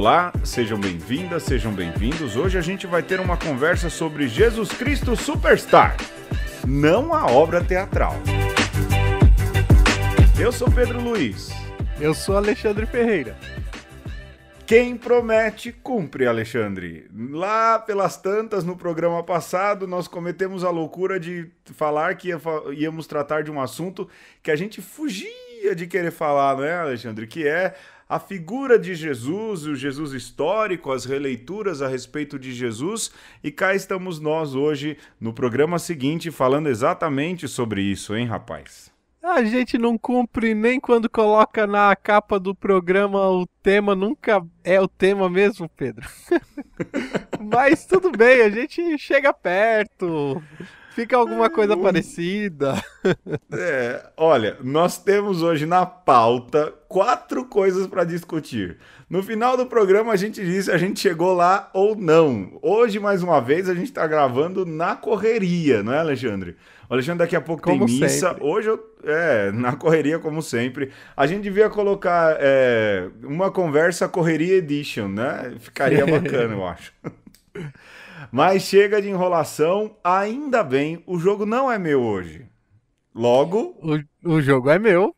Olá, sejam bem-vindas, sejam bem-vindos. Hoje a gente vai ter uma conversa sobre Jesus Cristo Superstar, não a obra teatral. Eu sou Pedro Luiz. Eu sou Alexandre Ferreira. Quem promete, cumpre, Alexandre. Lá pelas tantas, no programa passado, nós cometemos a loucura de falar que íamos tratar de um assunto que a gente fugia de querer falar, né, Alexandre? Que é a figura de Jesus, o Jesus histórico, as releituras a respeito de Jesus, e cá estamos nós hoje no programa seguinte falando exatamente sobre isso, hein, rapaz? A gente não cumpre nem quando coloca na capa do programa o tema, nunca é o tema mesmo, Pedro. Mas tudo bem, a gente chega perto. Fica alguma coisa uhum. parecida. É, olha, nós temos hoje na pauta quatro coisas para discutir. No final do programa a gente diz se a gente chegou lá ou não. Hoje, mais uma vez, a gente está gravando na correria, não é, Alexandre? O Alexandre, daqui a pouco como tem missa. Sempre. Hoje eu. É, na correria, como sempre. A gente devia colocar é, uma conversa correria edition, né? Ficaria bacana, eu acho. Mas chega de enrolação, ainda bem, o jogo não é meu hoje. Logo. O, o jogo é meu.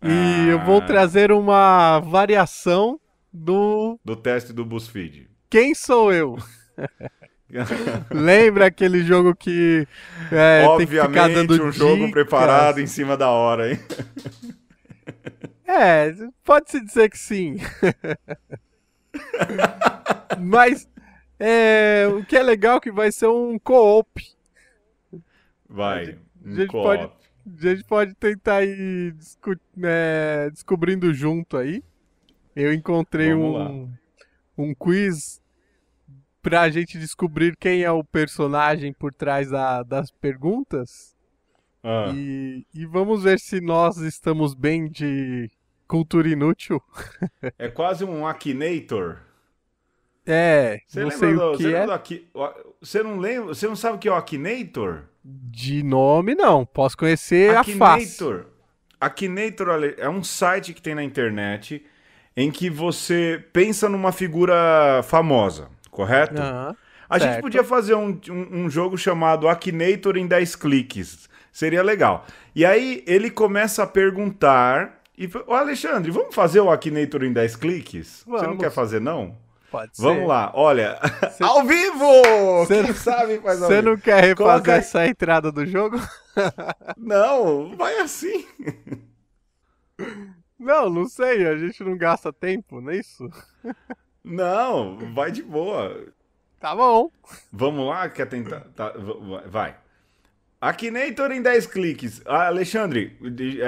Ah. E eu vou trazer uma variação do. Do teste do BuzzFeed. Quem sou eu? Lembra aquele jogo que. É, Obviamente, tem que um dicas. jogo preparado em cima da hora, hein? é, pode-se dizer que sim. Mas é, o que é legal é que vai ser um co-op. Vai, a gente, um a gente co pode, a gente pode tentar ir discu né, descobrindo junto aí. Eu encontrei um, um quiz pra gente descobrir quem é o personagem por trás da, das perguntas. Ah. E, e, vamos ver se nós estamos bem de cultura inútil. É quase um Akinator. É, você não sei do, o que você é. Aqui, você não lembra, você não sabe o que é o Akinator? De nome não, posso conhecer Akinator. a face. Akinator é um site que tem na internet em que você pensa numa figura famosa, correto? a certo. gente podia fazer um, um, um jogo chamado Akinator em 10 cliques. Seria legal. E aí ele começa a perguntar. E, Ô Alexandre, vamos fazer o Akinator em 10 cliques? Vamos. Você não quer fazer, não? Pode ser. Vamos lá, olha. Cê... Ao vivo! Você não sabe Você não quer refazer Coloca... essa entrada do jogo? não, vai assim. Não, não sei, a gente não gasta tempo, não é isso? Não, vai de boa. Tá bom. Vamos lá, quer tentar? Tá, vai. Akinator em 10 cliques. Ah, Alexandre,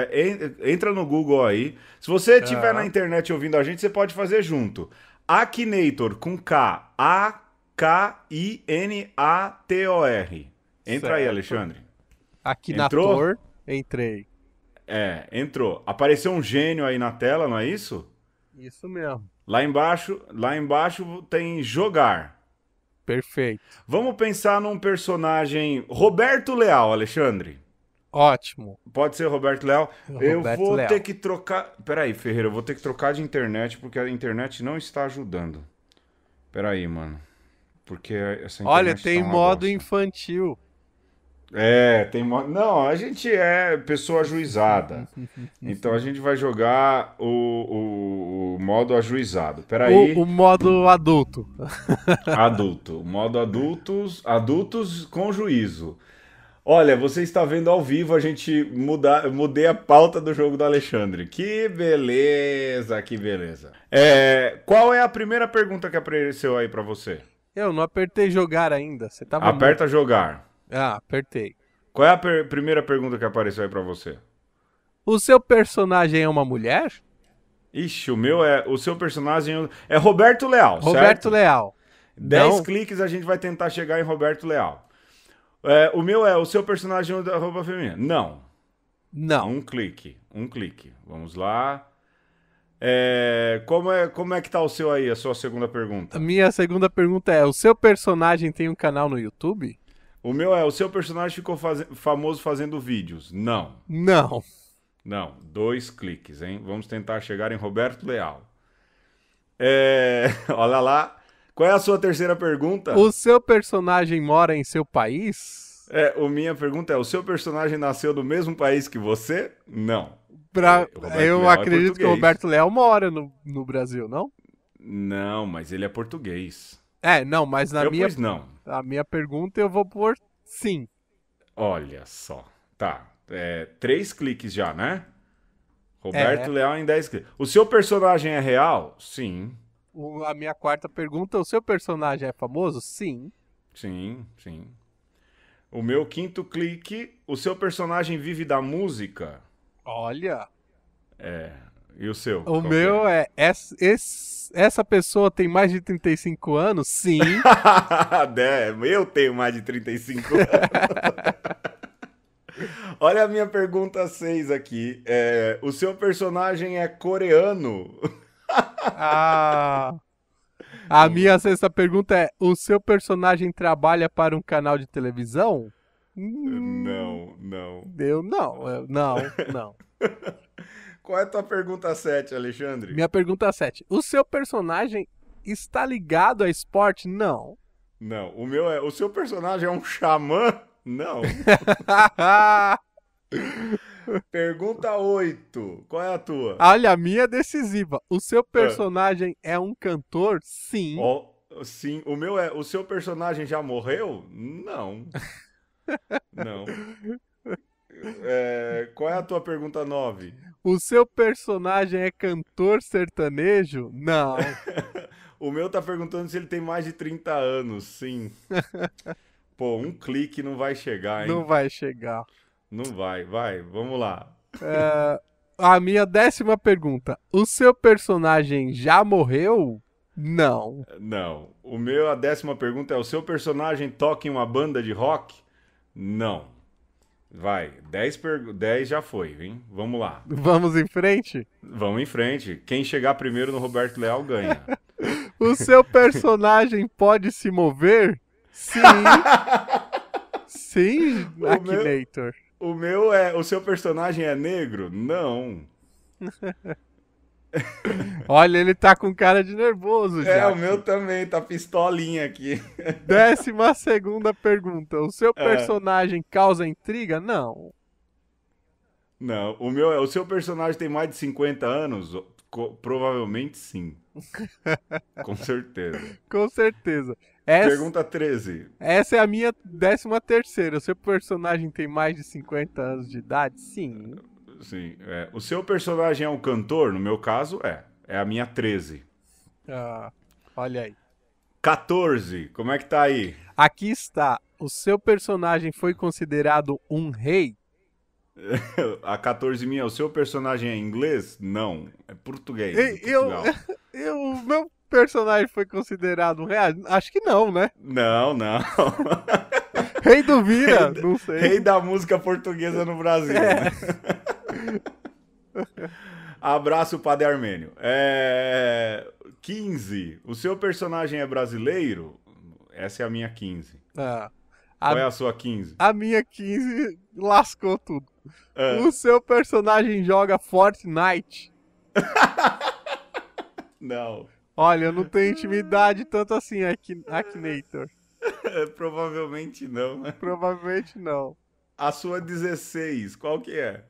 é, entra no Google aí. Se você estiver ah. na internet ouvindo a gente, você pode fazer junto. Akinator com K. A-K-I-N-A-T-O-R. Entra certo. aí, Alexandre. Akinator. Entrei. É, entrou. Apareceu um gênio aí na tela, não é isso? Isso mesmo. Lá embaixo, lá embaixo tem jogar. Perfeito. Vamos pensar num personagem Roberto Leal, Alexandre. Ótimo. Pode ser Roberto Léo. Eu vou ter que trocar. Peraí, Ferreira, eu vou ter que trocar de internet porque a internet não está ajudando. Peraí, mano. Porque essa internet Olha, tem tá modo bosta. infantil. É, tem modo. Não, a gente é pessoa ajuizada. então a gente vai jogar o, o, o modo ajuizado. Peraí. O, o modo adulto. adulto. Modo adultos, adultos com juízo. Olha, você está vendo ao vivo a gente mudar, mudei a pauta do jogo do Alexandre. Que beleza, que beleza. É, qual é a primeira pergunta que apareceu aí para você? Eu não apertei jogar ainda. Você tava Aperta muito... jogar. Ah, apertei. Qual é a per primeira pergunta que apareceu aí para você? O seu personagem é uma mulher? Ixi, o meu é. O seu personagem é Roberto Leal. Roberto certo? Leal. 10 não... cliques a gente vai tentar chegar em Roberto Leal. É, o meu é o seu personagem é da roupa feminina. Não. Não. Um clique. Um clique. Vamos lá. É, como, é, como é que tá o seu aí, a sua segunda pergunta? A minha segunda pergunta é: o seu personagem tem um canal no YouTube? O meu é: o seu personagem ficou faz... famoso fazendo vídeos? Não. Não. Não. Dois cliques, hein? Vamos tentar chegar em Roberto Leal. É... Olha lá. Qual é a sua terceira pergunta? O seu personagem mora em seu país? É, a minha pergunta é: o seu personagem nasceu do mesmo país que você? Não. Pra... É, eu Leal é acredito é que o Roberto Leal mora no, no Brasil, não? Não, mas ele é português. É, não, mas na eu minha. não. A minha pergunta eu vou pôr sim. Olha só. Tá. É, três cliques já, né? É. Roberto é. Leal em 10 cliques. O seu personagem é real? Sim a minha quarta pergunta: o seu personagem é famoso? Sim. Sim, sim. O meu quinto clique: o seu personagem vive da música? Olha. É. E o seu? O meu é? é, essa, essa pessoa tem mais de 35 anos? Sim. é, eu tenho mais de 35 anos. Olha a minha pergunta 6 aqui. É, o seu personagem é coreano? Ah. A minha sexta pergunta é: o seu personagem trabalha para um canal de televisão? Não, não. Eu não, não, não. Qual é a tua pergunta 7, Alexandre? Minha pergunta 7. O seu personagem está ligado a esporte? Não. Não, o meu é. O seu personagem é um xamã? Não. Pergunta 8. Qual é a tua? Olha, a minha é decisiva. O seu ah. personagem é, é um cantor? Sim. O, sim. O meu é. O seu personagem já morreu? Não. Não. É, qual é a tua pergunta 9? O seu personagem é cantor sertanejo? Não. o meu tá perguntando se ele tem mais de 30 anos. Sim. Pô, um clique não vai chegar, hein? Não vai chegar. Não vai, vai, vamos lá. É, a minha décima pergunta. O seu personagem já morreu? Não. Não. O meu, a décima pergunta é: o seu personagem toca em uma banda de rock? Não. Vai, 10 per... Dez já foi, hein? Vamos lá. Vamos em frente? Vamos em frente. Quem chegar primeiro no Roberto Leal ganha. o seu personagem pode se mover? Sim. Sim, Akinator. Meu... O meu é. O seu personagem é negro? Não. Olha, ele tá com cara de nervoso é, já. É, o meu também, tá pistolinha aqui. Décima segunda pergunta. O seu é. personagem é. causa intriga? Não. Não, o meu é. O seu personagem tem mais de 50 anos? Co provavelmente sim. com certeza. com certeza. Essa, Pergunta 13. Essa é a minha décima terceira. O seu personagem tem mais de 50 anos de idade? Sim. Sim. É. O seu personagem é um cantor? No meu caso, é. É a minha 13. Ah, olha aí. 14. Como é que tá aí? Aqui está. O seu personagem foi considerado um rei? A 14 minha, o seu personagem é inglês? Não, é português. Eu, eu, eu, meu personagem foi considerado um real? Ah, acho que não, né? Não, não. Rei do Vira, rei, não sei. Rei da música portuguesa no Brasil. É. Né? Abraço, Padre Armênio. É... 15. O seu personagem é brasileiro? Essa é a minha 15. Ah, a... Qual é a sua 15? A minha 15 lascou tudo. É. O seu personagem joga Fortnite? não. Olha, eu não tenho ah. intimidade tanto assim, Akinator. Provavelmente não, né? Provavelmente não. A sua 16, qual que é?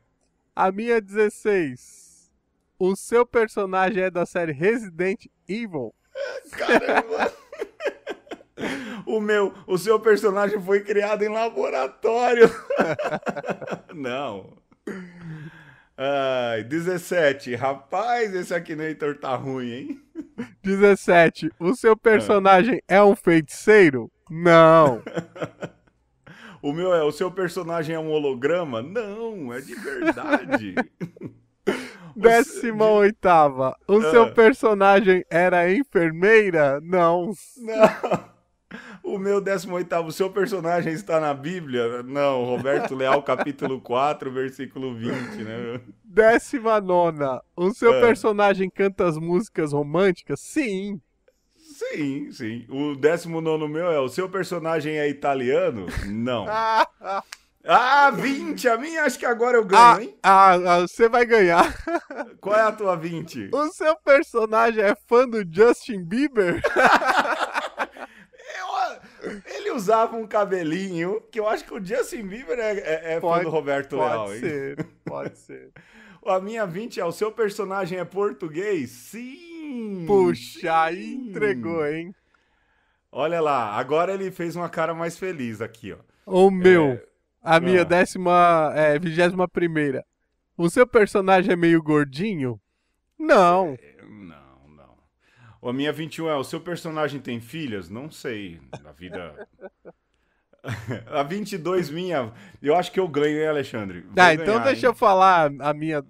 A minha 16. O seu personagem é da série Resident Evil? Caramba! o meu, o seu personagem foi criado em laboratório. não. Ai, 17. Rapaz, esse Akinator tá ruim, hein? 17. O seu personagem é, é um feiticeiro? Não. o meu é, o seu personagem é um holograma? Não, é de verdade. Décima oitava. O seu ah. personagem era enfermeira? Não. Não. O meu 18, seu personagem está na Bíblia? Não, Roberto Leal, capítulo 4, versículo 20, né? Décima nona, o seu é. personagem canta as músicas românticas? Sim. Sim, sim. O décimo nono meu é, o seu personagem é italiano? Não. Ah, 20! A minha acho que agora eu ganho, ah, hein? Ah, ah você vai ganhar. Qual é a tua 20? O seu personagem é fã do Justin Bieber? Ele usava um cabelinho que eu acho que o Justin Bieber é, é, é pode, do Roberto pode Leal. Pode ser, pode ser. A minha 20 é: o seu personagem é português? Sim! Puxa, sim. entregou, hein? Olha lá, agora ele fez uma cara mais feliz aqui, ó. O meu, é... a minha ah. décima, é, vigésima primeira. O seu personagem é meio gordinho? Não. É, não. A minha 21 é: o seu personagem tem filhas? Não sei. Na vida. a 22 minha, eu acho que eu ganho, hein, Alexandre? tá, então deixa hein? eu falar a minha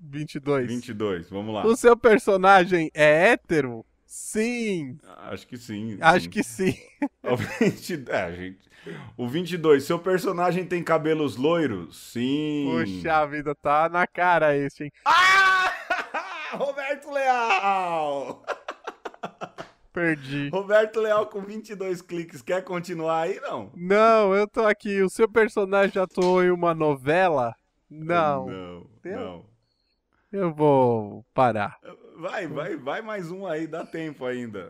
22. 22, vamos lá. O seu personagem é hétero? Sim. Acho que sim. Acho que sim. O, 20, é, gente, o 22, seu personagem tem cabelos loiros? Sim. Puxa vida, tá na cara esse, hein? Ah! Roberto Leal! Perdi. Roberto Leal com 22 cliques, quer continuar aí, não? Não, eu tô aqui. O seu personagem já atuou em uma novela? Não. Não, eu... não. Eu vou parar. Vai, vai, vai mais um aí, dá tempo ainda.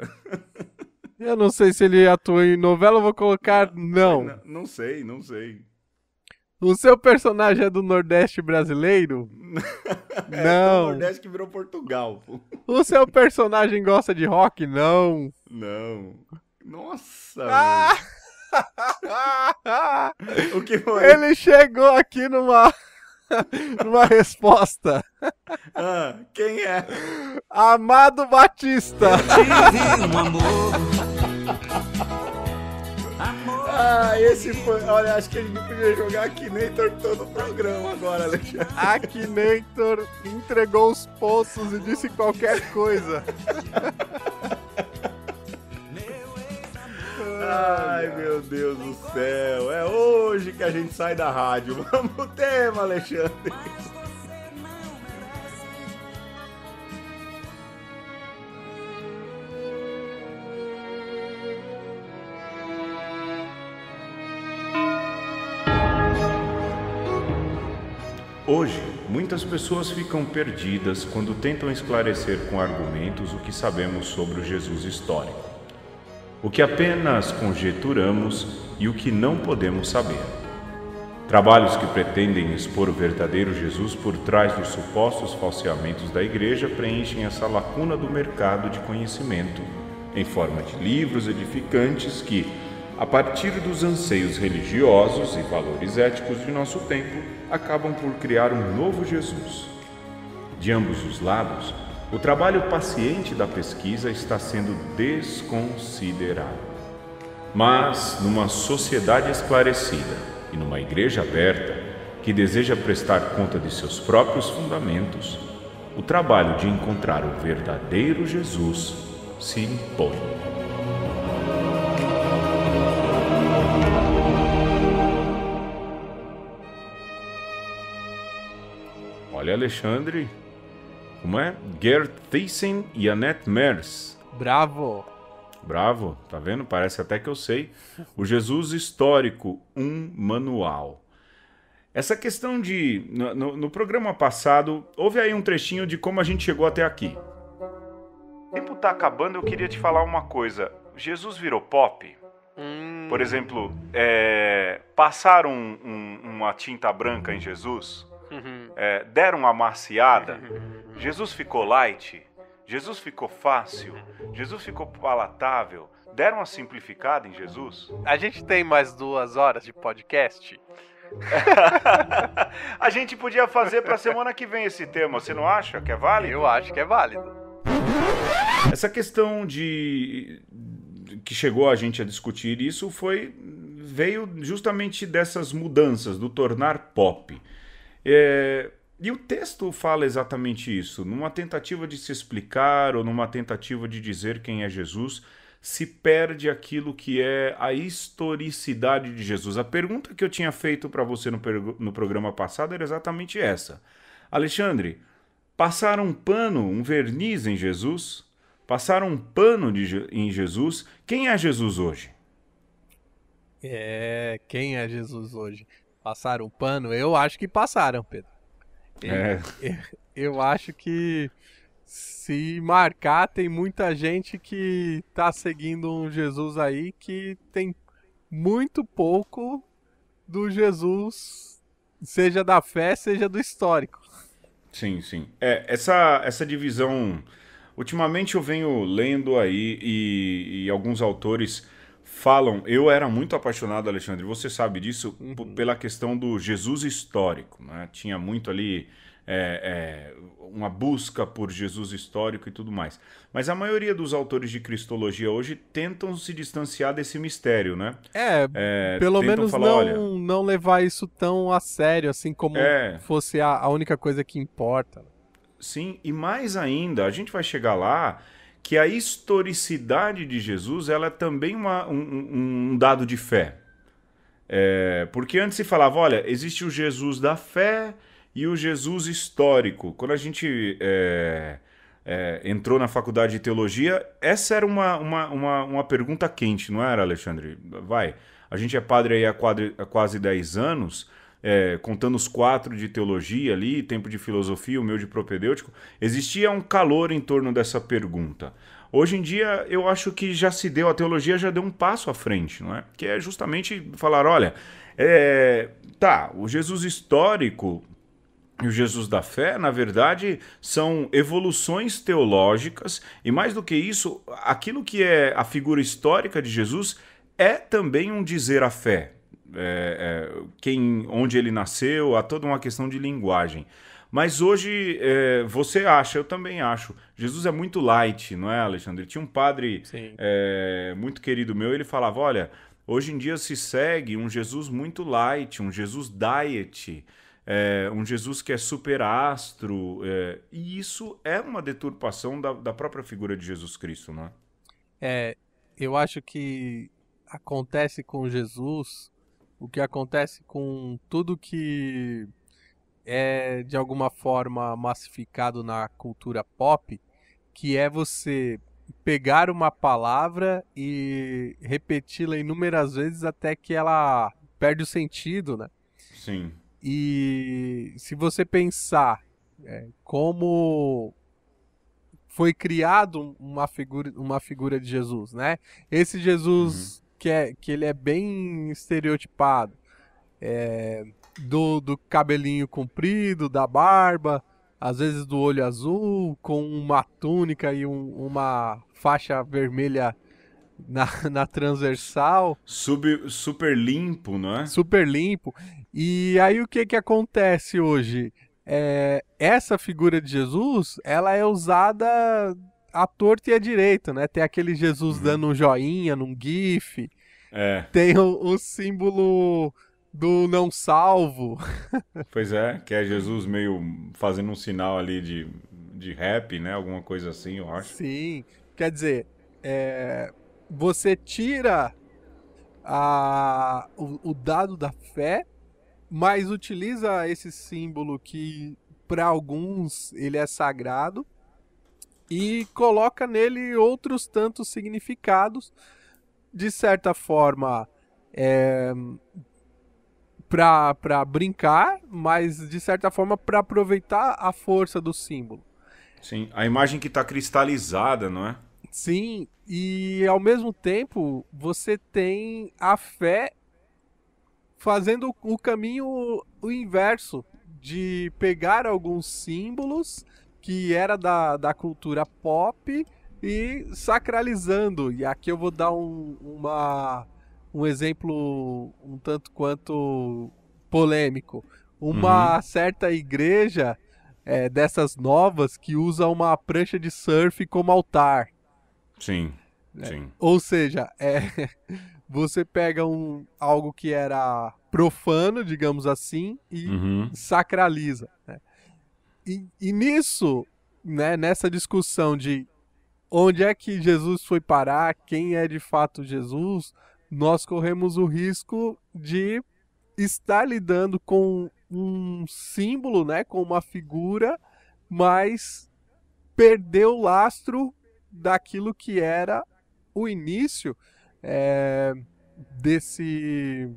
Eu não sei se ele atua em novela, eu vou colocar não. Não, não sei, não sei. O seu personagem é do Nordeste brasileiro? é, não. Do Nordeste que virou Portugal. Pô. O seu personagem gosta de rock? Não. Não. Nossa. Ah! o que foi? Ele chegou aqui numa numa resposta. Ah, quem é? Amado Batista. Eu tive um amor ah, esse foi. Olha, acho que a gente podia jogar Akinator todo o programa agora, Alexandre. Akinator entregou os poços e disse qualquer coisa. Ai, meu Deus do céu. É hoje que a gente sai da rádio. Vamos ter, tema, Alexandre. Hoje, muitas pessoas ficam perdidas quando tentam esclarecer com argumentos o que sabemos sobre o Jesus histórico, o que apenas conjeturamos e o que não podemos saber. Trabalhos que pretendem expor o verdadeiro Jesus por trás dos supostos falseamentos da Igreja preenchem essa lacuna do mercado de conhecimento, em forma de livros edificantes que, a partir dos anseios religiosos e valores éticos de nosso tempo, acabam por criar um novo Jesus. De ambos os lados, o trabalho paciente da pesquisa está sendo desconsiderado. Mas, numa sociedade esclarecida e numa igreja aberta, que deseja prestar conta de seus próprios fundamentos, o trabalho de encontrar o verdadeiro Jesus se impõe. Alexandre. Como é? Gerd Thyssen e Annette Mers. Bravo! Bravo, tá vendo? Parece até que eu sei. O Jesus Histórico, um manual. Essa questão de. No, no, programa passado, houve aí um trechinho de como a gente chegou até aqui. O tempo tá acabando, eu queria te falar uma coisa. Jesus virou pop? Hum. Por exemplo, é, passar um, um, uma tinta branca em Jesus? Uhum. é, deram uma maciada, uhum. Jesus ficou light, Jesus ficou fácil, Jesus ficou palatável, deram uma simplificada em Jesus. A gente tem mais duas horas de podcast. a gente podia fazer para semana que vem esse tema, você não acha que é válido? Eu acho que é válido. Essa questão de que chegou a gente a discutir isso foi veio justamente dessas mudanças do tornar pop. É, e o texto fala exatamente isso. Numa tentativa de se explicar ou numa tentativa de dizer quem é Jesus, se perde aquilo que é a historicidade de Jesus. A pergunta que eu tinha feito para você no, no programa passado era exatamente essa. Alexandre, passaram um pano, um verniz em Jesus? Passaram um pano de, em Jesus? Quem é Jesus hoje? É, quem é Jesus hoje? passaram o pano? Eu acho que passaram, Pedro. É. Eu, acho que se marcar, tem muita gente que tá seguindo um Jesus aí que tem muito pouco do Jesus, seja da fé, seja do histórico. Sim, sim. É, essa, essa divisão. Ultimamente eu venho lendo aí e, e alguns autores falam, eu era muito apaixonado, Alexandre, você sabe disso, uhum. pela questão do Jesus histórico. Né? Tinha muito ali é, é, uma busca por Jesus histórico e tudo mais. Mas a maioria dos autores de cristologia hoje tentam se distanciar desse mistério, né? É, é pelo menos falar, não, olha... não levar isso tão a sério, assim como é. fosse a, a única coisa que importa. Sim, e mais ainda, a gente vai chegar lá que a historicidade de Jesus ela é também uma, um, um, dado de fé. É, porque antes se falava, olha, existe o Jesus da fé e o Jesus histórico. Quando a gente é, é, entrou na faculdade de teologia, essa era uma, uma, uma, uma, pergunta quente, não era, Alexandre? Vai, a gente é padre aí há, quadri, há quase 10 anos, é, contando os quatro de teologia ali, tempo de filosofia, o meu de propedêutico, existia um calor em torno dessa pergunta. Hoje em dia, eu acho que já se deu, a teologia já deu um passo à frente, não é? Que é justamente falar: olha, é, tá, o Jesus histórico e o Jesus da fé, na verdade, são evoluções teológicas, e mais do que isso, aquilo que é a figura histórica de Jesus é também um dizer à fé, é, é, quem, onde ele nasceu, há toda uma questão de linguagem. Mas hoje é, você acha, eu também acho. Jesus é muito light, não é, Alexandre? Tinha um padre é, muito querido meu, ele falava: olha, hoje em dia se segue um Jesus muito light, um Jesus diet. É, um Jesus que é superastro. É, e isso é uma deturpação da, da, própria figura de Jesus Cristo, não é? É, eu acho que acontece com Jesus o que acontece com tudo que é de alguma forma massificado na cultura pop, que é você pegar uma palavra e repeti-la inúmeras vezes até que ela perde o sentido, né? Sim. E se você pensar é, como foi criado uma figura, uma figura de Jesus, né? Esse Jesus uhum que, é, que ele é bem estereotipado. É, do, do cabelinho comprido, da barba, às vezes do olho azul, com uma túnica e um, uma faixa vermelha na, na transversal. Sub, super limpo, não é? Super limpo. E aí o que, que acontece hoje? É, essa figura de Jesus, ela é usada a torta e a direita, né? Tem aquele Jesus uhum. dando um joinha num GIF. É. Tem o, o símbolo do não salvo. pois é, que é Jesus meio fazendo um sinal ali de, de rap, né? Alguma coisa assim, eu acho. Sim. Quer dizer, é, você tira a, o, o, dado da fé, mas utiliza esse símbolo que para alguns ele é sagrado e coloca nele outros tantos significados, de certa forma, é, para brincar, mas de certa forma para aproveitar a força do símbolo. Sim, a imagem que está cristalizada, não é? Sim, e ao mesmo tempo você tem a fé fazendo o caminho o inverso de pegar alguns símbolos que era da, da cultura pop e sacralizando. E aqui eu vou dar um, uma, um exemplo um tanto quanto polêmico. Uma uhum. certa igreja é, dessas novas que usa uma prancha de surf como altar. Sim, é, sim. ou seja, é, você pega um, algo que era profano, digamos assim, e uhum. sacraliza. Né? E, e nisso, né, nessa discussão de onde é que Jesus foi parar, quem é de fato Jesus, nós corremos o risco de estar lidando com um símbolo, né, com uma figura, mas perdeu o lastro daquilo que era o início é, desse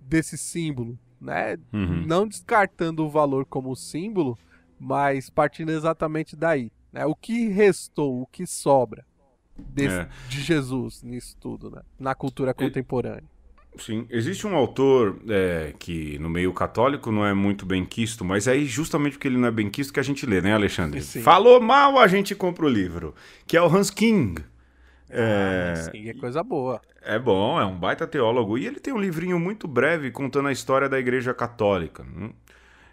desse símbolo, né? Uhum. Não descartando o valor como símbolo, mas partindo exatamente daí. Né? O que restou, o que sobra é. de Jesus nisso tudo, né? na cultura contemporânea? Sim, existe um autor é, que no meio católico não é muito bem quisto, mas aí é justamente porque ele não é bem quisto que a gente lê, né, Alexandre? Sim. Falou mal, a gente compra o livro, que é o Hans King. Ah, é... Ah, Hans King é coisa boa. É bom, é um baita teólogo. E ele tem um livrinho muito breve contando a história da Igreja Católica. Hum?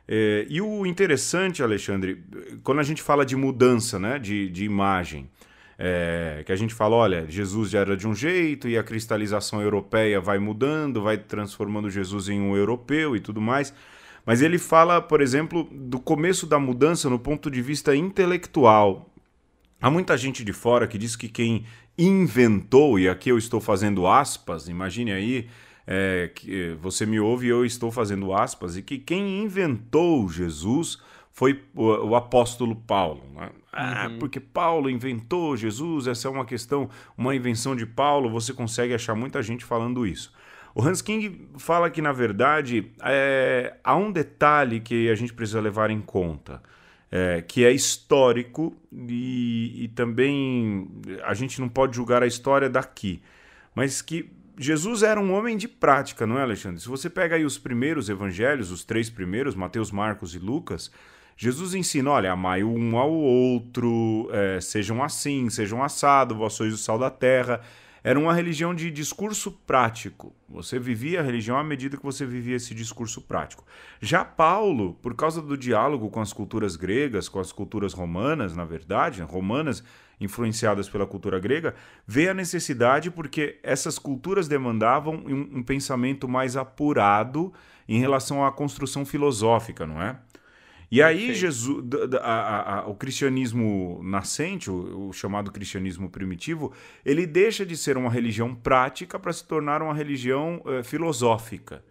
É, e o interessante, Alexandre, quando a gente fala de mudança né, de, de imagem, é, que a gente fala, olha, Jesus já era de um jeito e a cristalização europeia vai mudando, vai transformando Jesus em um europeu e tudo mais. Mas ele fala, por exemplo, do começo da mudança no ponto de vista intelectual. Há muita gente de fora que diz que quem inventou, e aqui eu estou fazendo aspas, imagine aí, é, que é, você me ouve e eu estou fazendo aspas, e que quem inventou Jesus foi o, o apóstolo Paulo. Né? Ah, uhum. porque Paulo inventou Jesus, essa é uma questão, uma invenção de Paulo, você consegue achar muita gente falando isso. O Hans King fala que, na verdade, é, há um detalhe que a gente precisa levar em conta, é, que é histórico e, e também a gente não pode julgar a história daqui, mas que Jesus era um homem de prática, não é, Alexandre? Se você pega aí os primeiros evangelhos, os três primeiros, Mateus, Marcos e Lucas, Jesus ensina: olha, amai um ao outro, é, sejam assim, sejam assado, vós sois o sal da terra. Era uma religião de discurso prático. Você vivia a religião à medida que você vivia esse discurso prático. Já Paulo, por causa do diálogo com as culturas gregas, com as culturas romanas, na verdade, né, romanas influenciadas pela cultura grega, vê a necessidade porque essas culturas demandavam um, um pensamento mais apurado em relação à construção filosófica, não é? E aí Jesus, a, a, a, o cristianismo nascente, o, o, chamado cristianismo primitivo, ele deixa de ser uma religião prática para se tornar uma religião eh, filosófica.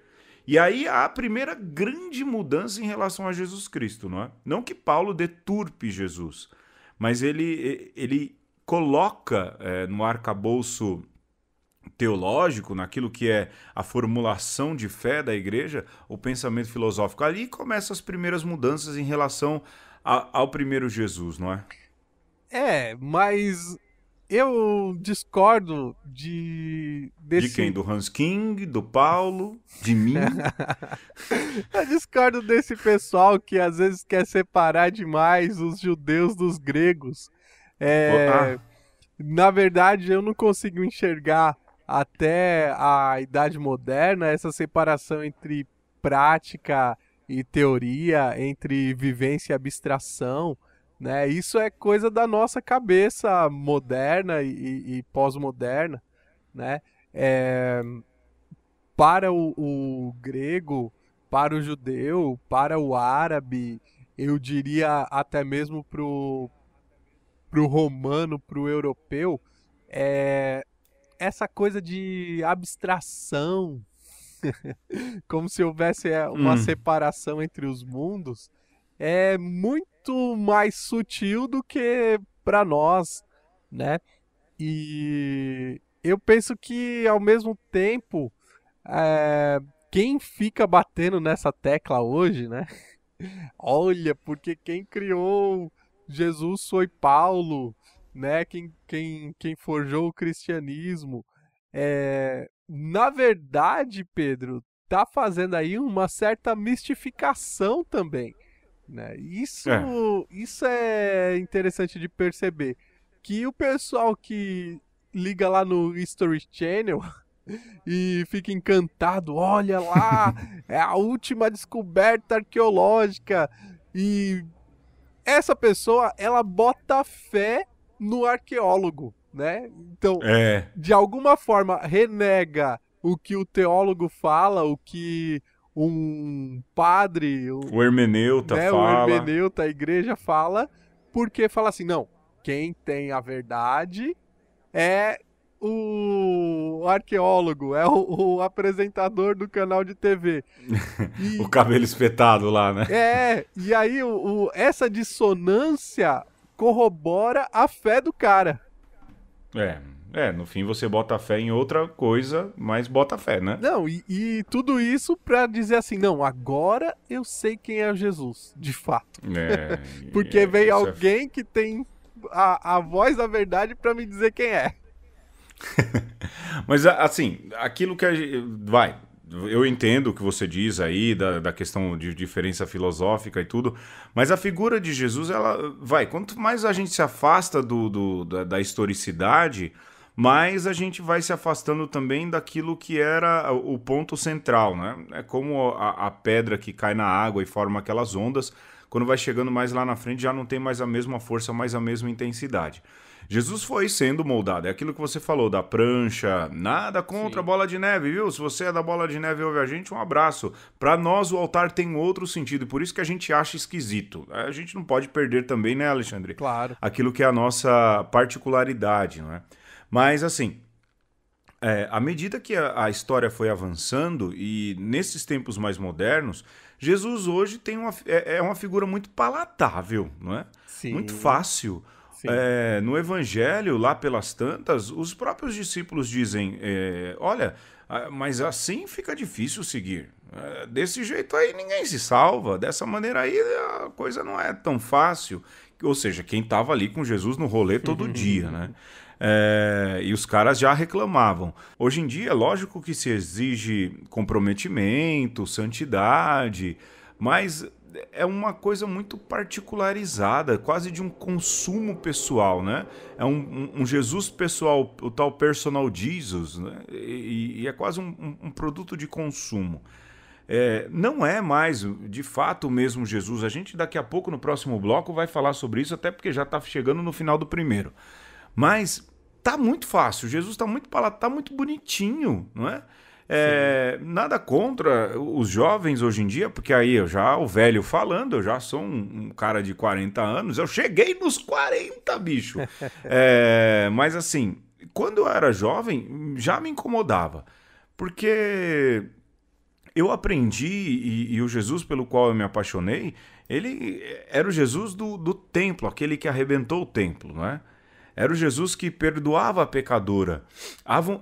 E aí há a primeira grande mudança em relação a Jesus Cristo, não é? Não que Paulo deturpe Jesus, mas ele, ele coloca é, no arcabouço teológico, naquilo que é a formulação de fé da igreja, o pensamento filosófico. Ali começam as primeiras mudanças em relação a, ao primeiro Jesus, não é? É, mas eu discordo de. Desse... De quem? Do Hans King, do Paulo, de mim? eu discordo desse pessoal que às vezes quer separar demais os judeus dos gregos. É, ah. Na verdade, eu não consigo enxergar até a Idade Moderna essa separação entre prática e teoria, entre vivência e abstração. Né? Isso é coisa da nossa cabeça moderna e, e pós-moderna. Né? É, para o, o grego, para o judeu, para o árabe, eu diria até mesmo para o romano, para o europeu, é, essa coisa de abstração, como se houvesse é, uma hum. separação entre os mundos, é muito muito mais sutil do que para nós, né? E eu penso que ao mesmo tempo é, quem fica batendo nessa tecla hoje, né? Olha, porque quem criou Jesus foi Paulo, né? Quem, quem, quem forjou o cristianismo. É, na verdade, Pedro, tá fazendo aí uma certa mistificação também. Né? Isso, é. isso é interessante de perceber. Que o pessoal que liga lá no History Channel e fica encantado, olha lá, é a última descoberta arqueológica. E essa pessoa, ela bota fé no arqueólogo, né? Então, é. de alguma forma, renega o que o teólogo fala, o que um padre, o hermeneuta né, fala. O hermeneuta, a igreja fala, porque fala assim, não, quem tem a verdade é o arqueólogo, é o, o apresentador do canal de TV. E, o cabelo espetado lá, né? É, e aí o, o, essa dissonância corrobora a fé do cara. É, é, no fim você bota fé em outra coisa, mas bota fé, né? Não, e, e tudo isso pra dizer assim, não, agora eu sei quem é Jesus, de fato. É, Porque é, vem é alguém é... que tem a, a voz da verdade para me dizer quem é. mas assim, aquilo que a gente. Vai, eu entendo o que você diz aí da, da questão de diferença filosófica e tudo, mas a figura de Jesus, ela vai, quanto mais a gente se afasta do, do da, da, historicidade, mas a gente vai se afastando também daquilo que era o ponto central, né? É como a, a, pedra que cai na água e forma aquelas ondas, quando vai chegando mais lá na frente já não tem mais a mesma força, mais a mesma intensidade. Jesus foi sendo moldado, é aquilo que você falou da prancha, nada contra Sim. a bola de neve, viu? Se você é da bola de neve e ouve a gente, um abraço. Para nós o altar tem outro sentido, e por isso que a gente acha esquisito. É, a gente não pode perder também, né, Alexandre? Claro. Aquilo que é a nossa particularidade, não é? Mas assim, é, à medida que a, a, história foi avançando e nesses tempos mais modernos, Jesus hoje tem uma, é, é uma figura muito palatável, não é? Sim. Muito fácil. É, no Evangelho, lá pelas tantas, os próprios discípulos dizem: é, olha, mas assim fica difícil seguir. É, desse jeito aí ninguém se salva, dessa maneira aí a coisa não é tão fácil. Ou seja, quem estava ali com Jesus no rolê todo dia, né? É, e os caras já reclamavam. Hoje em dia, lógico que se exige comprometimento, santidade, mas é uma coisa muito particularizada, quase de um consumo pessoal, né? É um, um, Jesus pessoal, o tal personal Jesus, né? E, e é quase um, um, produto de consumo. É, não é mais, de fato, o mesmo Jesus. A gente daqui a pouco, no próximo bloco, vai falar sobre isso, até porque já está chegando no final do primeiro. Mas tá muito fácil. Jesus está muito palatado, tá muito bonitinho, não é? é nada contra os jovens hoje em dia, porque aí eu já, o velho falando, eu já sou um, um cara de 40 anos, eu cheguei nos 40, bicho. é, mas assim, quando eu era jovem, já me incomodava, porque eu aprendi, e, e o Jesus pelo qual eu me apaixonei, ele era o Jesus do, do templo, aquele que arrebentou o templo, não é? Era o Jesus que perdoava a pecadora.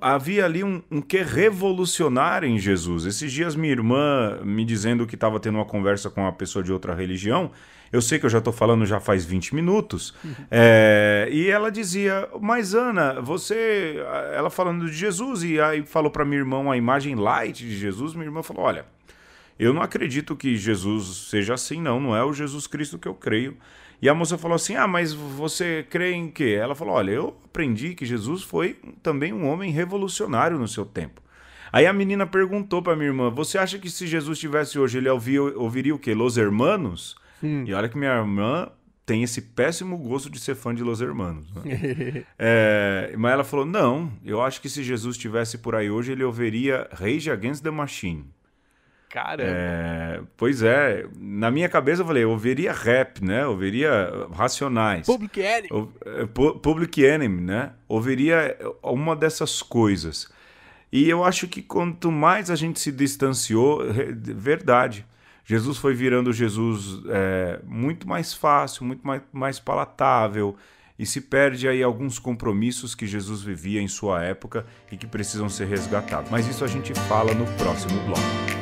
Havia ali um, um que revolucionário em Jesus. Esses dias minha irmã me dizendo que estava tendo uma conversa com uma pessoa de outra religião, eu sei que eu já estou falando já faz 20 minutos. Uhum. É, e ela dizia, mas Ana, você. Ela falando de Jesus, e aí falou para minha irmã a imagem light de Jesus. Minha irmã falou: olha, eu não acredito que Jesus seja assim, não. Não é o Jesus Cristo que eu creio. E a moça falou assim: Ah, mas você crê em quê? Ela falou: Olha, eu aprendi que Jesus foi também um homem revolucionário no seu tempo. Aí a menina perguntou para minha irmã: Você acha que se Jesus estivesse hoje, ele ouviria o quê? Los Hermanos? E olha que minha irmã tem esse péssimo gosto de ser fã de Los Hermanos. Né? é, mas ela falou: Não, eu acho que se Jesus estivesse por aí hoje, ele ouviria Rage Against the Machine. Caramba. É, pois é, na minha cabeça eu falei, eu rap, né? Eu uh, Racionais. Public Enemy. Eh, public Enemy, né? Ouviria eh, uma dessas coisas. E eu acho que quanto mais a gente se distanciou, verdade. Jesus foi virando Jesus é, muito mais fácil, muito mais, mais palatável, e se perde aí alguns compromissos que Jesus vivia em sua época e que precisam ser resgatados. Mas isso a gente fala no próximo bloco.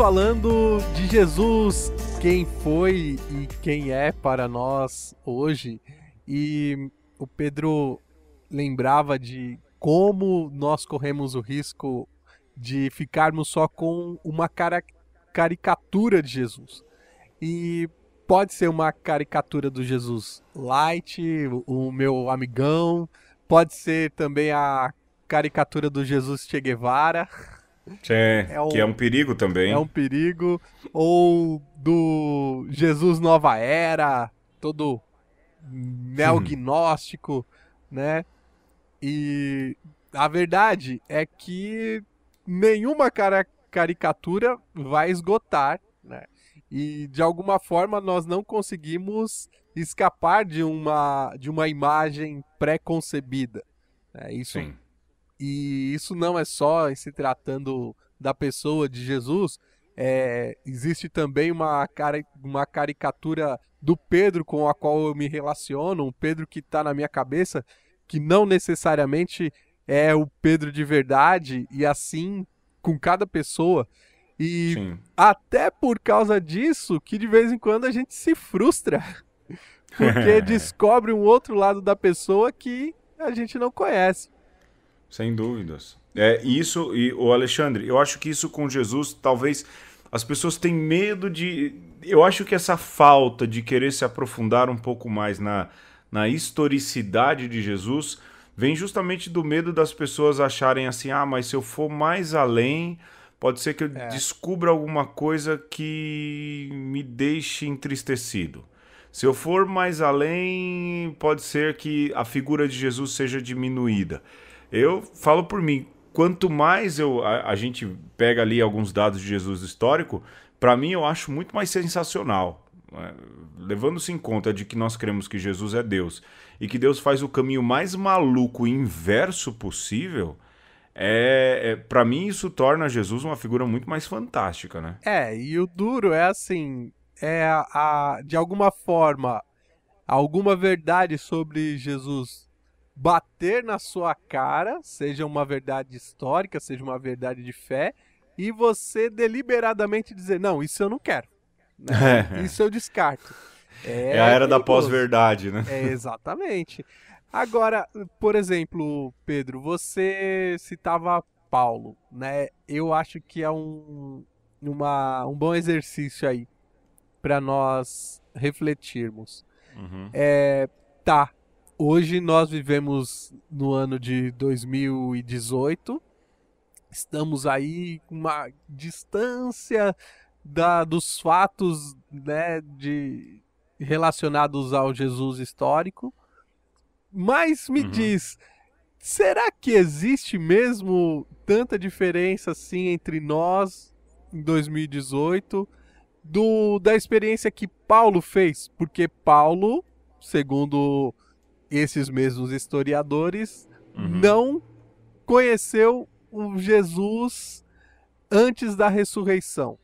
falando de Jesus, quem foi e quem é para nós hoje. E o Pedro lembrava de como nós corremos o risco de ficarmos só com uma cara caricatura de Jesus. E pode ser uma caricatura do Jesus light, o meu amigão, pode ser também a caricatura do Jesus Che Guevara. Sim, é um, que é um perigo também. É um perigo. Ou do Jesus Nova Era, todo neognóstico, né? E a verdade é que nenhuma cara caricatura vai esgotar, né? E de alguma forma nós não conseguimos escapar de uma, de uma imagem pré-concebida. Né? Isso Sim. E isso não é só em se tratando da pessoa de Jesus, é, existe também uma, uma caricatura do Pedro com a qual eu me relaciono, um Pedro que está na minha cabeça, que não necessariamente é o Pedro de verdade, e assim com cada pessoa. E Sim. até por causa disso que de vez em quando a gente se frustra, porque descobre um outro lado da pessoa que a gente não conhece. Sem dúvidas. É isso e o Alexandre, eu acho que isso com Jesus talvez as pessoas têm medo de eu acho que essa falta de querer se aprofundar um pouco mais na na historicidade de Jesus vem justamente do medo das pessoas acharem assim: "Ah, mas se eu for mais além, pode ser que eu é. descubra alguma coisa que me deixe entristecido". Se eu for mais além, pode ser que a figura de Jesus seja diminuída. Eu falo por mim, quanto mais eu, a, a gente pega ali alguns dados de Jesus histórico, para mim eu acho muito mais sensacional. Né? Levando-se em conta de que nós cremos que Jesus é Deus e que Deus faz o caminho mais maluco e inverso possível, é, é para mim isso torna Jesus uma figura muito mais fantástica, né? É, e o duro é assim, é a, a de alguma forma alguma verdade sobre Jesus bater na sua cara, seja uma verdade histórica, seja uma verdade de fé, e você deliberadamente dizer: não, isso eu não quero. Né? É. isso eu descarto. É, é a era da pós-verdade, né? É, exatamente. Agora, por exemplo, Pedro, você citava Paulo, né? Eu acho que é um, uma, um bom exercício aí para nós refletirmos. Uhum. É, tá, hoje nós vivemos no ano de 2018. Estamos aí com uma distância da, dos fatos né, de, relacionados ao Jesus histórico. Mas me uhum. diz, será que existe mesmo tanta diferença assim entre nós em 2018 do, da experiência que Paulo fez? Porque Paulo, segundo esses mesmos historiadores, uhum. não conheceu o Jesus antes da ressurreição.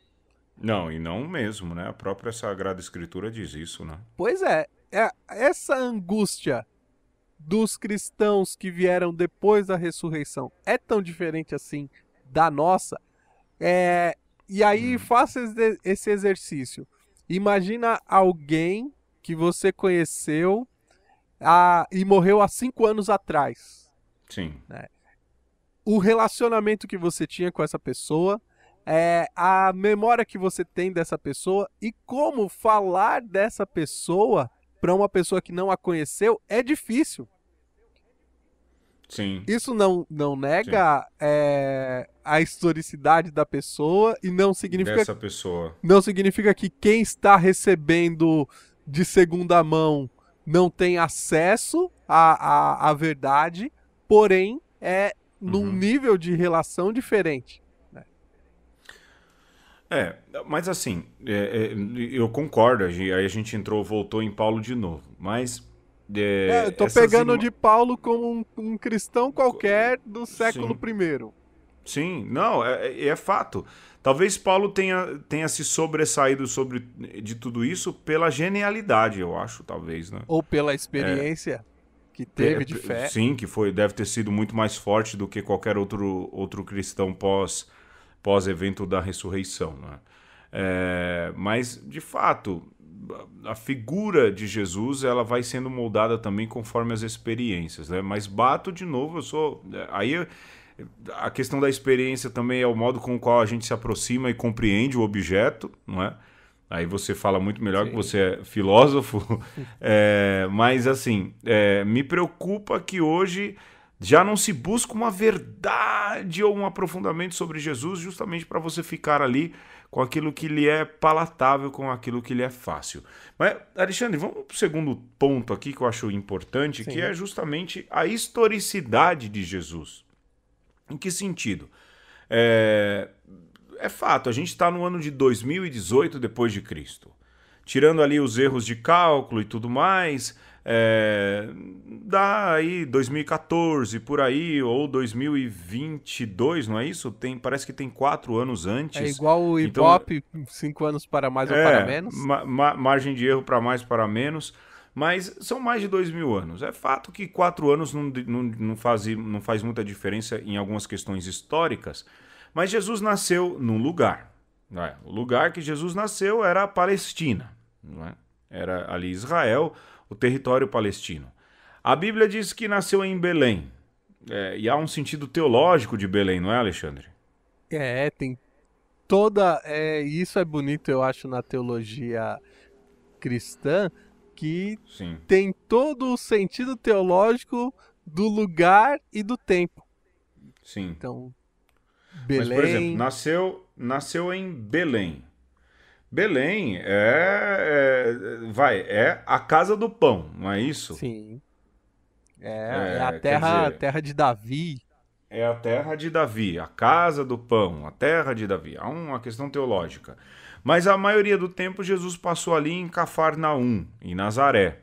Não, e não mesmo, né? A própria Sagrada Escritura diz isso, né? Pois é, é essa angústia dos cristãos que vieram depois da ressurreição é tão diferente assim da nossa. É, e aí hum. faça esse exercício. Imagina alguém que você conheceu a, e morreu há cinco anos atrás. Sim. Né? O relacionamento que você tinha com essa pessoa, é, a memória que você tem dessa pessoa e como falar dessa pessoa para uma pessoa que não a conheceu é difícil. Sim. Isso não, não nega é, a historicidade da pessoa e não significa. Dessa pessoa. Não significa que quem está recebendo de segunda mão não tem acesso à, à, à verdade, porém é num uhum. nível de relação diferente. Né? É, mas assim, é, é, eu concordo. Aí a gente entrou, voltou em Paulo de novo. Mas é, é, eu tô pegando de Paulo como um, um, cristão qualquer do século Sim. I. Sim, não, é, é, é fato. Talvez Paulo tenha, tenha se sobressaído sobre, de tudo isso pela genialidade, eu acho, talvez, né? Ou pela experiência é, que teve é, de fé. Sim, que foi deve ter sido muito mais forte do que qualquer outro, outro cristão pós, pós evento da ressurreição, né? É, mas, de fato, a figura de Jesus ela vai sendo moldada também conforme as experiências, né? Mas bato de novo, eu sou... É, aí... Eu, a questão da experiência também é o modo com o qual a gente se aproxima e compreende o objeto, não é? Aí você fala muito melhor Sim. que você é filósofo. é, mas, assim, é, me preocupa que hoje já não se busca uma verdade ou um aprofundamento sobre Jesus justamente para você ficar ali com aquilo que lhe é palatável, com aquilo que lhe é fácil. Mas, Alexandre, vamos para o segundo ponto aqui que eu acho importante, Sim. que é justamente a historicidade de Jesus. Em que sentido? É, é fato, a gente está no ano de 2018 depois de Cristo. Tirando ali os erros de cálculo e tudo mais, é, dá aí 2014 por aí, ou 2022, não é isso? Tem, parece que tem quatro anos antes. É igual o então, Ibope, então, cinco anos para mais ou é, para menos. Ma ma margem de erro para mais para menos. Mas são mais de dois mil anos. É fato que quatro anos não, não, não, faz, não faz muita diferença em algumas questões históricas, mas Jesus nasceu num lugar. É? O lugar que Jesus nasceu era a Palestina, é? era ali Israel, o território palestino. A Bíblia diz que nasceu em Belém, é, e há um sentido teológico de Belém, não é, Alexandre? É, tem toda. É, isso é bonito, eu acho, na teologia cristã, que Sim. tem todo o sentido teológico do lugar e do tempo. Sim. Então, Belém. Mas, por exemplo, nasceu, nasceu em Belém. Belém é, é, vai é a casa do pão, não é isso? Sim. É, é, é a terra, dizer, a terra de Davi. É a terra de Davi, a casa do pão, a terra de Davi. Há uma questão teológica. Mas a maioria do tempo Jesus passou ali em Cafarnaum, em Nazaré.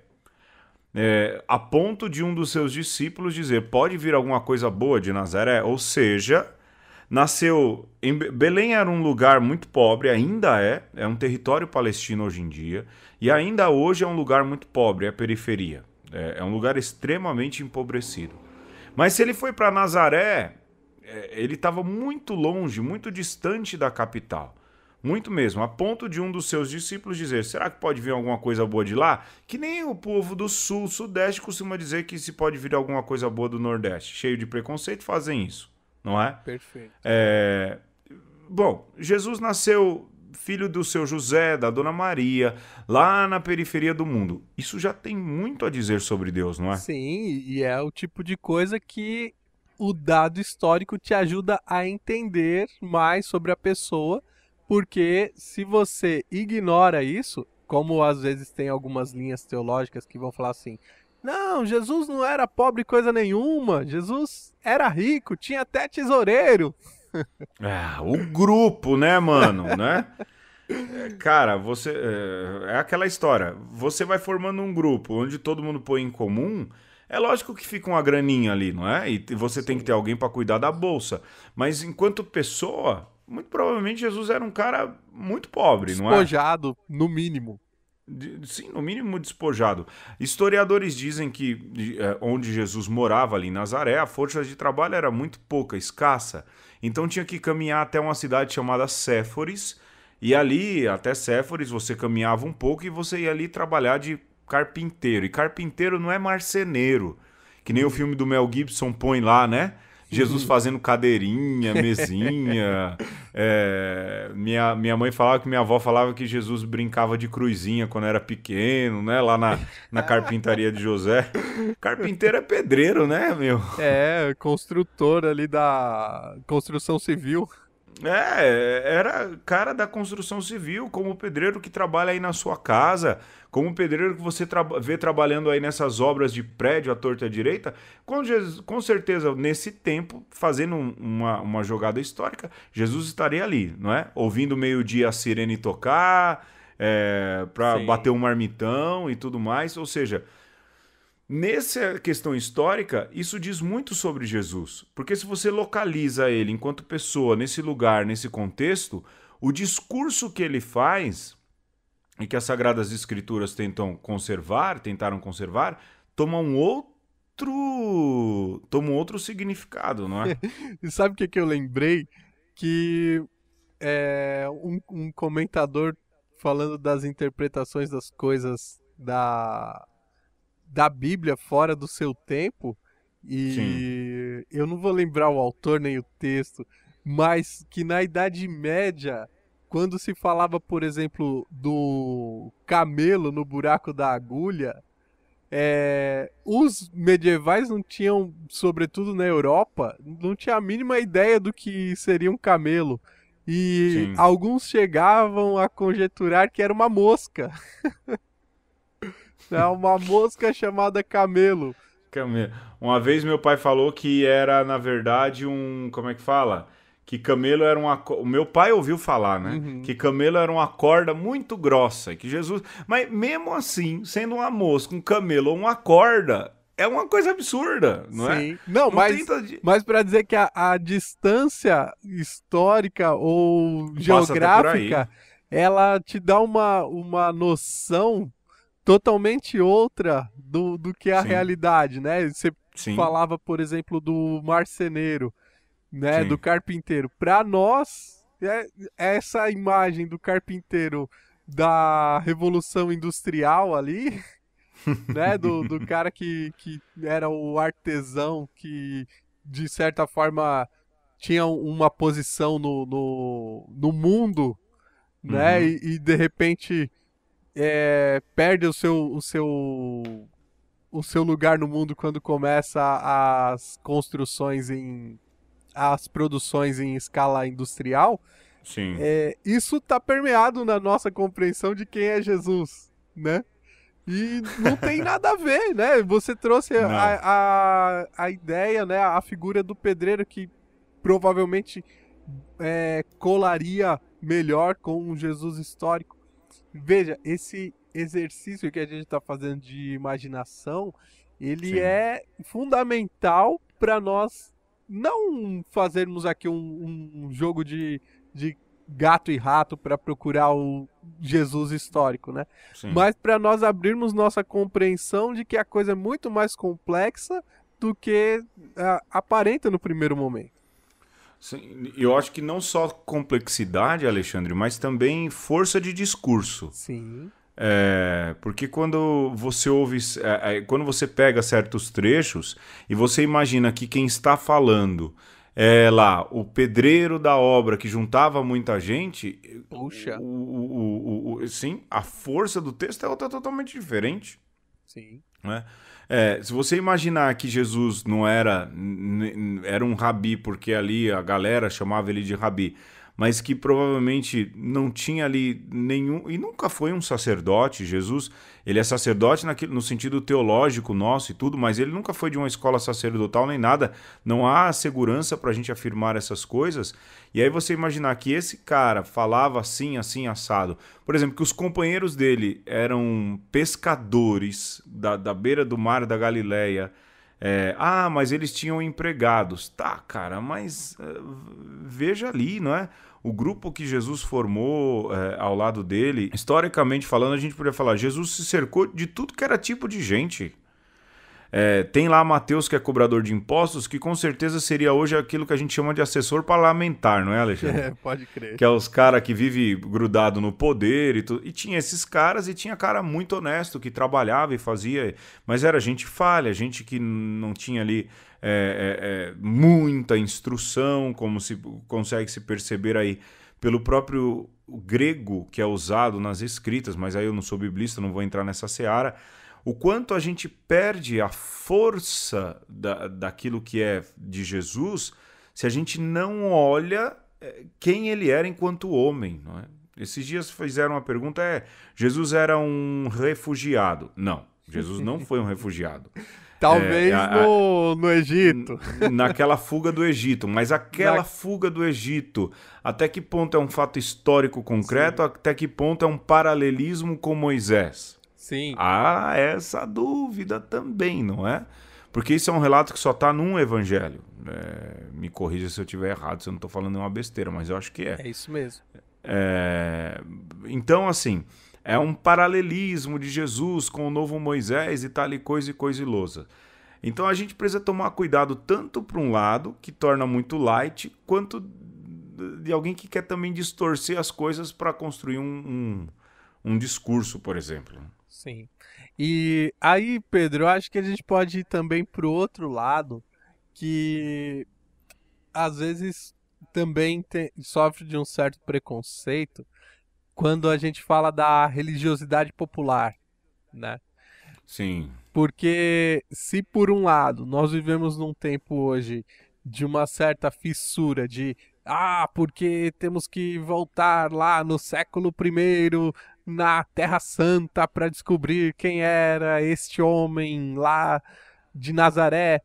É, a ponto de um dos seus discípulos dizer: Pode vir alguma coisa boa de Nazaré? Ou seja, nasceu. Em Belém era um lugar muito pobre, ainda é, é um território palestino hoje em dia, e ainda hoje é um lugar muito pobre, é periferia. É, é um lugar extremamente empobrecido. Mas se ele foi para Nazaré, é, ele estava muito longe, muito distante da capital muito mesmo, a ponto de um dos seus discípulos dizer: será que pode vir alguma coisa boa de lá? Que nem o povo do sul, sudeste costuma dizer que se pode vir alguma coisa boa do nordeste. Cheio de preconceito, fazem isso, não é? Perfeito. É... Bom, Jesus nasceu filho do seu José, da dona Maria, lá na periferia do mundo. Isso já tem muito a dizer sobre Deus, não é? Sim, e é o tipo de coisa que o dado histórico te ajuda a entender mais sobre a pessoa porque se você ignora isso, como às vezes tem algumas linhas teológicas que vão falar assim: não, Jesus não era pobre coisa nenhuma, Jesus era rico, tinha até tesoureiro. Ah, o grupo, né, mano, né? Cara, você é, é aquela história. Você vai formando um grupo onde todo mundo põe em comum. É lógico que fica uma graninha ali, não é? E você tem que ter alguém para cuidar da bolsa. Mas enquanto pessoa, muito provavelmente Jesus era um cara muito pobre, não é? Despojado, no mínimo. Sim, no mínimo despojado. Historiadores dizem que é, onde Jesus morava ali em Nazaré, a força de trabalho era muito pouca, escassa. Então tinha que caminhar até uma cidade chamada Séforis, e ali, até Séforis, você caminhava um pouco e você ia ali trabalhar de carpinteiro. E carpinteiro não é marceneiro, que nem o filme do Mel Gibson põe lá, né? Jesus fazendo cadeirinha, mesinha. É, minha, minha mãe falava que minha avó falava que Jesus brincava de cruzinha quando era pequeno, né? Lá na, na carpintaria de José. Carpinteiro é pedreiro, né, meu? É, construtor ali da construção civil. É, era cara da construção civil, como o pedreiro que trabalha aí na sua casa, como o pedreiro que você tra vê trabalhando aí nessas obras de prédio à torta à direita, com, Jesus, com certeza nesse tempo, fazendo uma, uma jogada histórica, Jesus estaria ali, não é? Ouvindo meio-dia a sirene tocar, é, para bater um marmitão e tudo mais, ou seja Nessa questão histórica, isso diz muito sobre Jesus, porque se você localiza ele enquanto pessoa nesse lugar, nesse contexto, o discurso que ele faz e que as sagradas escrituras tentam conservar, tentaram conservar, toma um outro, toma um outro significado, não é? e sabe o que, que eu lembrei? Que é, um, um comentador falando das interpretações das coisas da da Bíblia fora do seu tempo. E Sim. eu não vou lembrar o autor nem o texto, mas que na Idade Média, quando se falava, por exemplo, do camelo no buraco da agulha, é, os medievais não tinham, sobretudo na Europa, não tinha a mínima ideia do que seria um camelo. E Sim. alguns chegavam a conjeturar que era uma mosca. É uma mosca chamada camelo. Camelo. Uma vez meu pai falou que era, na verdade, um. Como é que fala? que camelo era uma. O meu pai ouviu falar, né? Uhum. Que camelo era uma corda muito grossa. Que Jesus. Mas mesmo assim, sendo uma mosca, um camelo ou uma corda. É uma coisa absurda, não é? Sim. é? Não, não mas, tenta... mas para dizer que a, a, distância histórica ou geográfica, ela te dá uma, uma noção totalmente outra do, do que a Sim. realidade, né? Você Sim. falava, por exemplo, do marceneiro, né? Sim. Do carpinteiro. Para nós, é, é, essa imagem do carpinteiro da Revolução Industrial ali, né? Do, do cara que, que era o artesão que, de certa forma, tinha uma posição no, no, no mundo, né? Uhum. E, e de repente é, perde o seu, o seu o seu lugar no mundo quando começa as construções em as produções em escala industrial. Sim. É, isso tá permeado na nossa compreensão de quem é Jesus, né? E não tem nada a ver, né? Você trouxe a, a, a, ideia, né? A figura do pedreiro que provavelmente é, colaria melhor com um Jesus histórico. Veja, esse exercício que a gente está fazendo de imaginação, ele Sim. é fundamental para nós não fazermos aqui um, um jogo de, de gato e rato para procurar o Jesus histórico, né? Sim. Mas para nós abrirmos nossa compreensão de que a coisa é muito mais complexa do que uh, aparenta no primeiro momento. Eu acho que não só complexidade, Alexandre, mas também força de discurso. Sim. É, porque quando você ouve, é, é, quando você pega certos trechos e você imagina que quem está falando é lá o pedreiro da obra que juntava muita gente, puxa, o, o, o, o sim, a força do texto é outra totalmente diferente. Sim. Né? É, se você imaginar que Jesus não era, era um rabi, porque ali a galera chamava ele de rabi, mas que provavelmente não tinha ali nenhum e nunca foi um sacerdote. Jesus, ele é sacerdote naquilo, no sentido teológico nosso e tudo, mas ele nunca foi de uma escola sacerdotal nem nada. Não há segurança para a gente afirmar essas coisas. E aí você imaginar que esse cara falava assim, assim, assado. Por exemplo, que os companheiros dele eram pescadores da, da beira do mar da Galileia é, ah, mas eles tinham empregados. Tá, cara, mas eh, veja ali, não é? O grupo que Jesus formou é, ao lado dele, historicamente falando, a gente poderia falar: Jesus se cercou de tudo que era tipo de gente. É, tem lá Matheus, que é cobrador de impostos, que com certeza seria hoje aquilo que a gente chama de assessor parlamentar, não é, Alexandre? É, pode crer. Que é os caras que vive grudado no poder e tudo. E tinha esses caras e tinha cara muito honesto que trabalhava e fazia. Mas era gente falha, gente que não tinha ali é, é, é, muita instrução, como se consegue se perceber aí pelo próprio grego que é usado nas escritas, mas aí eu não sou biblista, não vou entrar nessa seara o quanto a gente perde a força da, daquilo que é de Jesus se a gente não olha eh, quem ele era enquanto homem. Não é? Esses dias fizeram uma pergunta: é, Jesus era um refugiado? Não, Jesus não foi um refugiado. Talvez é, a, a, no, no Egito. Naquela fuga do Egito. Mas aquela Na... fuga do Egito, até que ponto é um fato histórico concreto? Sim. Até que ponto é um paralelismo com Moisés? Sim. Há essa dúvida também, não é? Porque isso é um relato que só está num evangelho. É, me corrija se eu estiver errado, se eu não estou falando uma besteira, mas eu acho que é. É isso mesmo. É, então, assim, é um paralelismo de Jesus com o novo Moisés e tal e coisa e coisa e lousa. Então a gente precisa tomar cuidado tanto para um lado, que torna muito light, quanto de alguém que quer também distorcer as coisas para construir um, um, um discurso, por exemplo. Sim. E aí, Pedro, eu acho que a gente pode ir também pro outro lado, que às vezes também tem, sofre de um certo preconceito quando a gente fala da religiosidade popular, né? Sim. Porque se por um lado nós vivemos num tempo hoje de uma certa fissura de ah, porque temos que voltar lá no século primeiro na Terra Santa para descobrir quem era este homem lá de Nazaré.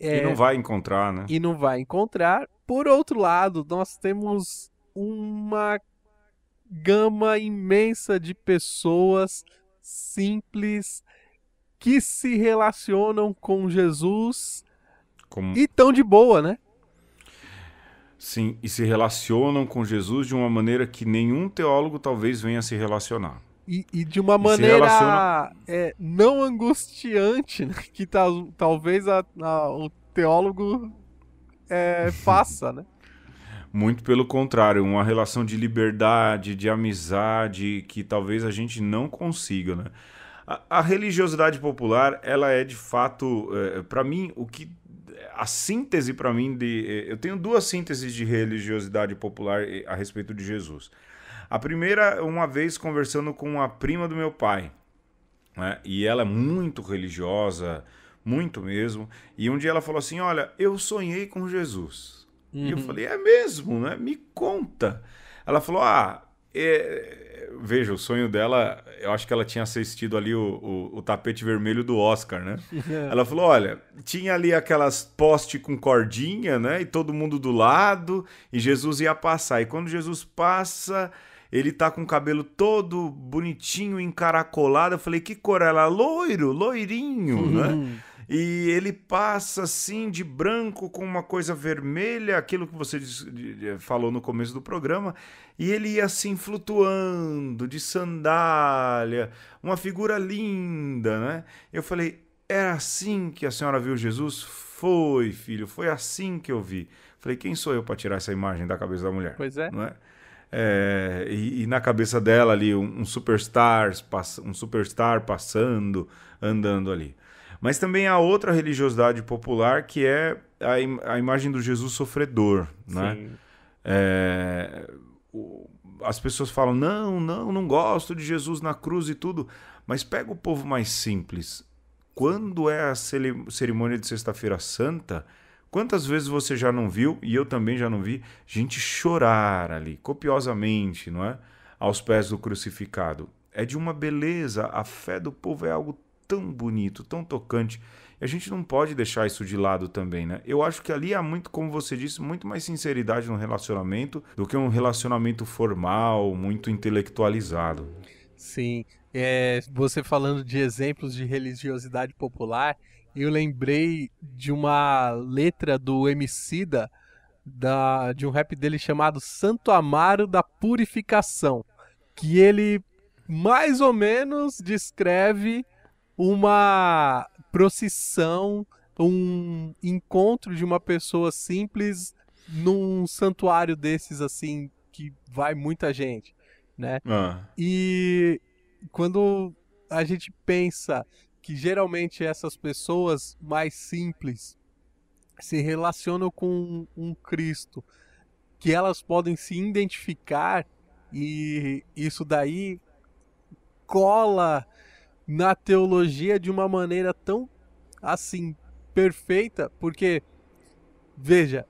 É, e não é, vai encontrar, né? E não vai encontrar. Por outro lado, nós temos uma gama imensa de pessoas simples que se relacionam com Jesus Como... e tão de boa, né? Sim, e se relacionam com Jesus de uma maneira que nenhum teólogo talvez venha se relacionar. E, e de uma e maneira relaciona... é, não angustiante, né? que talvez a, a, o teólogo é, faça, né? Muito pelo contrário, uma relação de liberdade, de amizade, que talvez a gente não consiga, né? A, a religiosidade popular, ela é de fato, é, para mim, o que a síntese para mim de. Eh, eu tenho duas sínteses de religiosidade popular eh, a respeito de Jesus. A primeira, uma vez conversando com a prima do meu pai. Né? E ela é muito religiosa, muito mesmo. E um dia ela falou assim: Olha, eu sonhei com Jesus. Uhum. E eu uhum. falei: É mesmo, né? Me conta. Ela falou: Ah, é, veja, o sonho dela, eu acho que ela tinha assistido ali o, o, o tapete vermelho do Oscar, né? É. ela falou: olha, tinha ali aquelas poste com cordinha, né? E todo mundo do lado, e Jesus ia passar. E quando Jesus passa, ele tá com o cabelo todo bonitinho, encaracolado. Eu falei: que cor é ela? Loiro, loirinho, né? Uhum e ele passa assim de branco com uma coisa vermelha, aquilo que você falou no começo do programa, e ele ia assim flutuando de sandália, uma figura linda, né? Eu falei: "Era é assim que a senhora viu Jesus?" Foi, filho, foi assim que eu vi. Falei: "Quem sou eu para tirar essa imagem da cabeça da mulher?" Pois é. Não é? É, e, e, na cabeça dela ali um, um superstar um superstar passando andando ali mas também há outra religiosidade popular que é a, im a imagem do Jesus sofredor, né? É, o, as pessoas falam, não, não, não gosto de Jesus na cruz e tudo. Mas pega o povo mais simples. Quando é a cerimônia de Sexta-feira Santa, Quantas vezes você já não viu, e eu também já não vi, gente chorar ali, copiosamente, não é? Aos pés do crucificado. É de uma beleza, a fé do povo é algo tão bonito, tão tocante. E a gente não pode deixar isso de lado também, né? Eu acho que ali há muito, como você disse, muito mais sinceridade no relacionamento do que um relacionamento formal, muito intelectualizado. Sim. É, você falando de exemplos de religiosidade popular, eu lembrei de uma letra do Emicida, da, de um rap dele chamado Santo Amaro da Purificação, que ele mais ou menos descreve uma procissão, um encontro de uma pessoa simples num santuário desses assim que vai muita gente, né? Ah. E quando a gente pensa que geralmente essas pessoas mais simples se relacionam com um Cristo, que elas podem se identificar e isso daí cola na teologia de uma maneira tão assim perfeita, porque veja,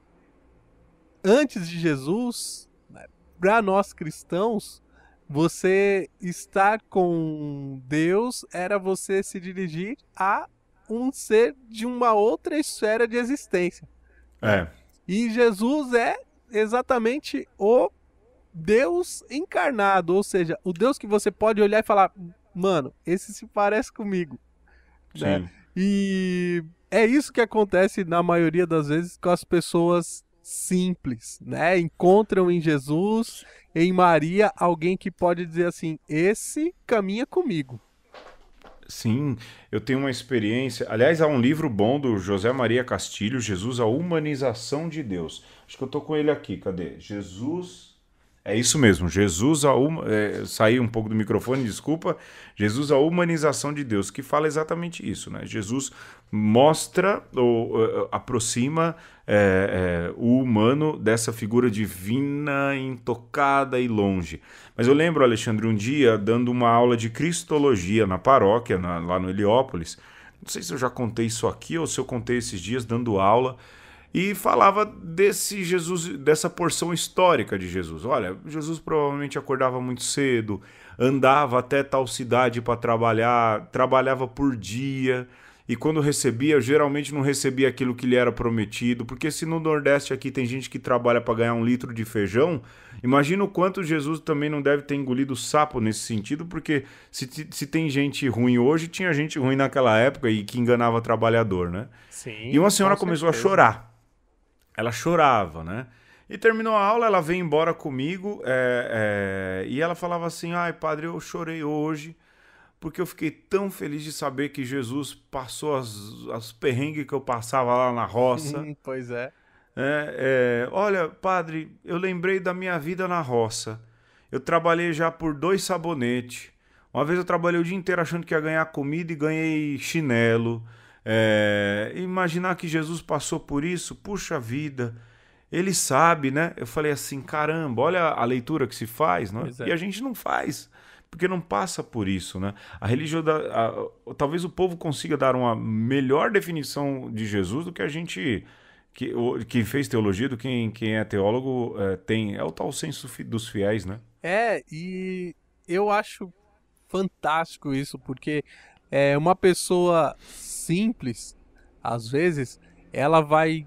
antes de Jesus, né, para nós cristãos, você estar com Deus era você se dirigir a um ser de uma outra esfera de existência. É. E Jesus é exatamente o Deus encarnado, ou seja, o Deus que você pode olhar e falar: mano, esse se parece comigo. Né? E é isso que acontece na maioria das vezes com as pessoas simples, né? Encontram em Jesus, em Maria, alguém que pode dizer assim: esse caminha comigo. Sim, eu tenho uma experiência. Aliás, há um livro bom do José Maria Castilho, Jesus, a Humanização de Deus. Acho que eu tô com ele aqui. Cadê? Jesus, é isso mesmo. Jesus, a um, é, saí um pouco do microfone, desculpa. Jesus, a humanização de Deus, que fala exatamente isso, né? Jesus mostra ou, é, é, aproxima é, é, o humano dessa figura divina, intocada e longe. Mas eu lembro, Alexandre, um dia dando uma aula de cristologia na paróquia, na, lá no Heliópolis. Não sei se eu já contei isso aqui ou se eu contei esses dias dando aula e falava desse Jesus, dessa porção histórica de Jesus. Olha, Jesus provavelmente acordava muito cedo, andava até tal cidade para trabalhar, trabalhava por dia, e quando recebia, geralmente não recebia aquilo que lhe era prometido, porque se no Nordeste aqui tem gente que trabalha para ganhar um litro de feijão, imagina o quanto Jesus também não deve ter engolido sapo nesse sentido, porque se, se tem gente ruim hoje, tinha gente ruim naquela época e que enganava trabalhador, né? Sim. E uma senhora com começou certeza. a chorar ela chorava, né? E terminou a aula, ela veio embora comigo é, é, e ela falava assim: ai, padre, eu chorei hoje porque eu fiquei tão feliz de saber que Jesus passou as, as perrengues que eu passava lá na roça. pois é. é. é. Olha, padre, eu lembrei da minha vida na roça. Eu trabalhei já por dois sabonetes. Uma vez eu trabalhei o dia inteiro achando que ia ganhar comida e ganhei chinelo. É, imaginar que Jesus passou por isso, puxa vida, ele sabe, né? Eu falei assim, caramba, olha a leitura que se faz, não né? É. e a gente não faz, porque não passa por isso, né? A religião da, a, talvez o povo consiga dar uma melhor definição de Jesus do que a gente que quem fez teologia, do quem quem é teólogo é, tem é o tal senso fi, dos fiéis, né? É e eu acho fantástico isso porque é uma pessoa simples, às vezes, ela vai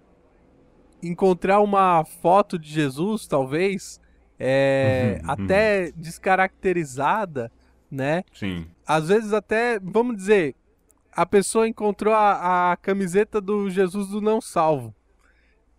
encontrar uma foto de Jesus, talvez, é, uhum, uhum. até uhum. descaracterizada, né? Sim. Às vezes até, vamos dizer, a pessoa encontrou a, a camiseta do Jesus do não salvo.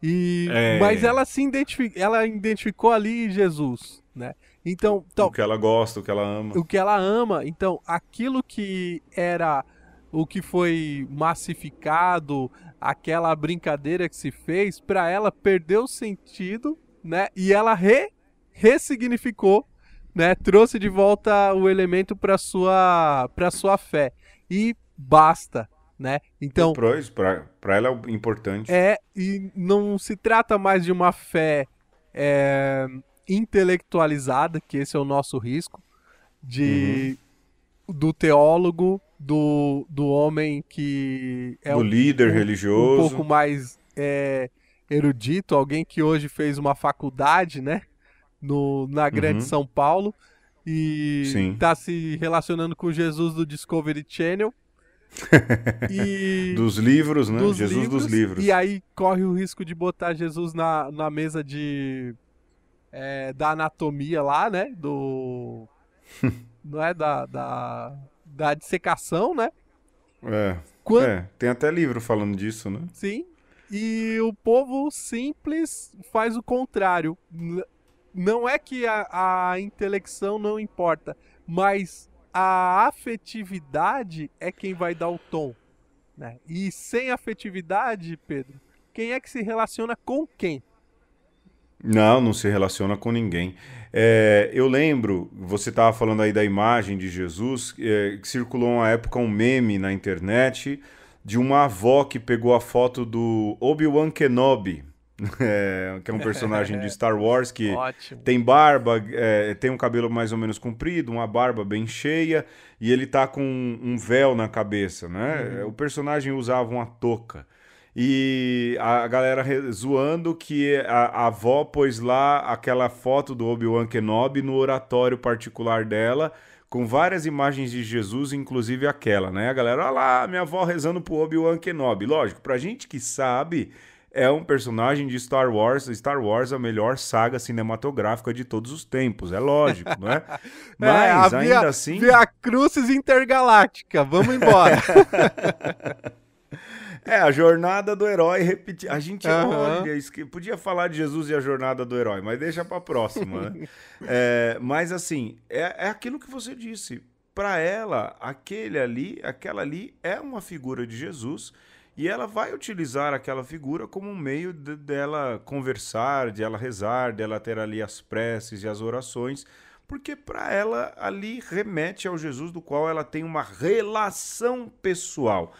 E, é... Mas ela se identific... ela identificou ali Jesus, né? Então, então, o que ela gosta, o que ela ama. O que ela ama. Então, aquilo que era o que foi massificado, aquela brincadeira que se fez, para ela perdeu o sentido, né? E ela re ressignificou, né? Trouxe de volta o elemento para sua para sua fé. E basta, né? Então, para ela é importante. É, e não se trata mais de uma fé é, intelectualizada, que esse é o nosso risco de uhum. do teólogo do, do homem que é do um, líder um, religioso, um pouco mais é, erudito, alguém que hoje fez uma faculdade, né, no, na Grande uhum. São Paulo e está se relacionando com Jesus do Discovery Channel. e... Dos livros, né? Dos Jesus livros, dos livros. E aí corre o risco de botar Jesus na, na mesa de. É, da anatomia lá, né? Do. Não é da. da da dissecação, né? É, Quando... é. Tem até livro falando disso, né? Sim. E o povo simples faz o contrário. Não é que a, a intelecção não importa, mas a afetividade é quem vai dar o tom. Né? E sem afetividade, Pedro, quem é que se relaciona com quem? Não, não se relaciona com ninguém. É, eu lembro, você estava falando aí da imagem de Jesus, é, que circulou uma época um meme na internet de uma avó que pegou a foto do Obi-Wan Kenobi, é, que é um personagem de Star Wars que Ótimo. tem barba, é, tem um cabelo mais ou menos comprido, uma barba bem cheia e ele tá com um véu na cabeça, né? Uhum. O personagem usava uma touca. E a galera zoando que a, a avó pôs lá aquela foto do Obi-Wan Kenobi no oratório particular dela, com várias imagens de Jesus, inclusive aquela, né? A galera, olha lá, minha avó rezando pro Obi-Wan Kenobi. Lógico, pra gente que sabe, é um personagem de Star Wars. Star Wars é a melhor saga cinematográfica de todos os tempos, é lógico, não é? é Mas é, ainda via, assim. Via Cruzes Intergaláctica, vamos embora. É, a jornada do herói repetir. A gente uhum. olha, podia falar de Jesus e a jornada do herói, mas deixa para próxima. Né? é, mas assim, é, é aquilo que você disse. Para ela, aquele ali, aquela ali é uma figura de Jesus e ela vai utilizar aquela figura como um meio de, dela conversar, de ela rezar, dela ter ali as preces e as orações, porque para ela ali remete ao Jesus do qual ela tem uma relação pessoal.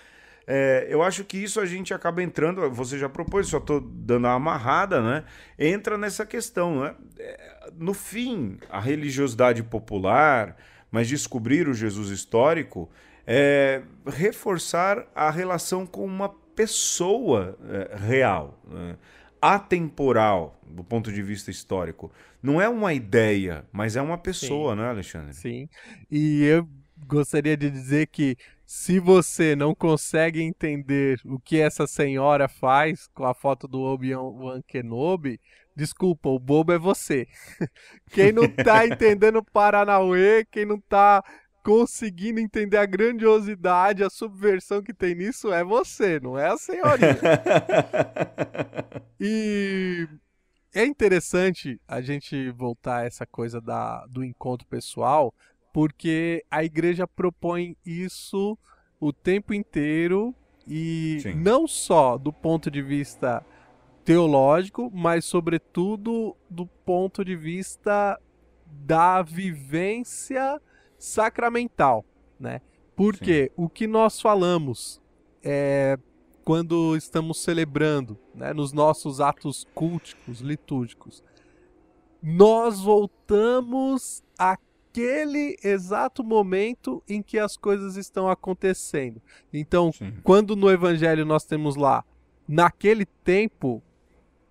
É, eu acho que isso a gente acaba entrando, você já propôs, só estou dando uma amarrada, né? Entra nessa questão, né? É, no fim, a religiosidade popular, mas descobrir o Jesus histórico, é reforçar a relação com uma pessoa é, real, né? atemporal, do ponto de vista histórico. Não é uma ideia, mas é uma pessoa, Sim. né, Alexandre? Sim. E eu gostaria de dizer que se você não consegue entender o que essa senhora faz com a foto do Obi-Wan Kenobi, desculpa, o bobo é você. Quem não tá entendendo Paranauê, quem não tá conseguindo entender a grandiosidade, a subversão que tem nisso é você, não é a senhorinha. e é interessante a gente voltar a essa coisa da, do encontro pessoal, porque a igreja propõe isso o tempo inteiro e Sim. não só do ponto de vista teológico, mas sobretudo do ponto de vista da vivência sacramental, né? Porque Sim. o que nós falamos é, quando estamos celebrando, né, nos nossos atos culticos, litúrgicos, nós voltamos a naquele exato momento em que as coisas estão acontecendo. Então, Sim. quando no Evangelho nós temos lá, naquele tempo,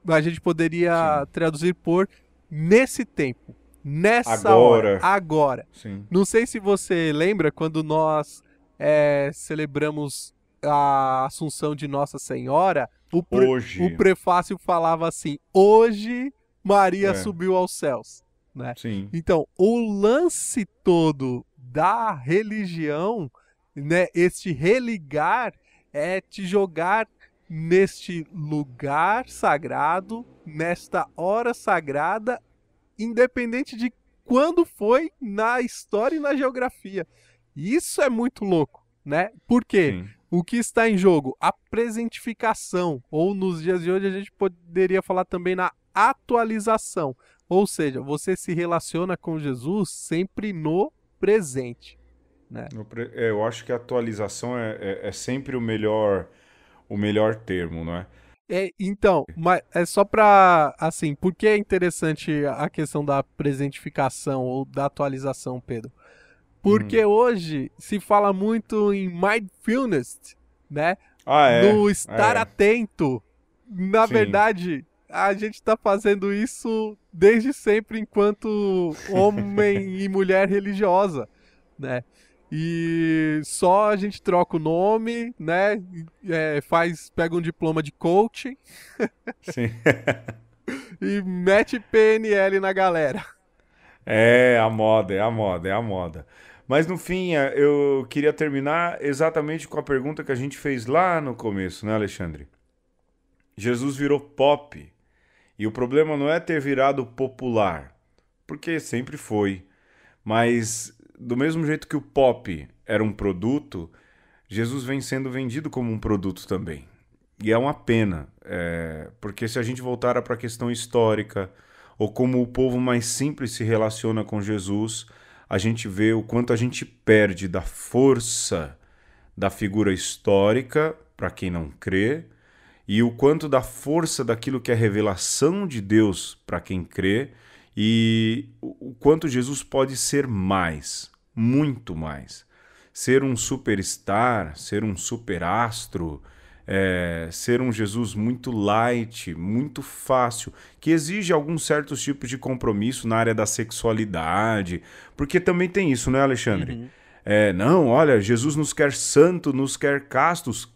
a gente poderia Sim. traduzir por nesse tempo, nessa agora. hora, agora. Sim. Não sei se você lembra quando nós é, celebramos a Assunção de Nossa Senhora, o, pre... o prefácio falava assim: hoje Maria é. subiu aos céus. Né? Sim. Então, o lance todo da religião, né, este religar, é te jogar neste lugar sagrado, nesta hora sagrada, independente de quando foi na história e na geografia. Isso é muito louco, né? Porque o que está em jogo? A presentificação, ou nos dias de hoje a gente poderia falar também na atualização. Ou seja, você se relaciona com Jesus sempre no presente. Né? É, eu acho que a atualização é, é, é sempre o melhor, o melhor termo, não é? É, então, mas é só para assim, por que é interessante a questão da presentificação ou da atualização, Pedro? Porque hum. hoje se fala muito em mindfulness, né? Ah, é. No estar é. atento. Na Sim. verdade, a gente está fazendo isso desde sempre enquanto homem e mulher religiosa, né? E só a gente troca o nome, né? É, faz, pega um diploma de coaching. Sim. e mete PNL na galera. É a moda, é a moda, é a moda. Mas no fim, é, eu queria terminar exatamente com a pergunta que a gente fez lá no começo, né, Alexandre? Jesus virou pop e o problema não é ter virado popular, porque sempre foi. Mas do mesmo jeito que o pop era um produto, Jesus vem sendo vendido como um produto também. E é uma pena, é... porque se a gente voltar para a questão histórica, ou como o povo mais simples se relaciona com Jesus, a gente vê o quanto a gente perde da força da figura histórica, para quem não crê, e o quanto da força daquilo que é revelação de Deus para quem crê e o quanto Jesus pode ser mais, muito mais. Ser um superstar, ser um superastro, é, ser um Jesus muito light, muito fácil, que exige alguns certos tipos de compromisso na área da sexualidade, porque também tem isso, né, Alexandre? Uhum. É, não, olha, Jesus nos quer santo, nos quer castos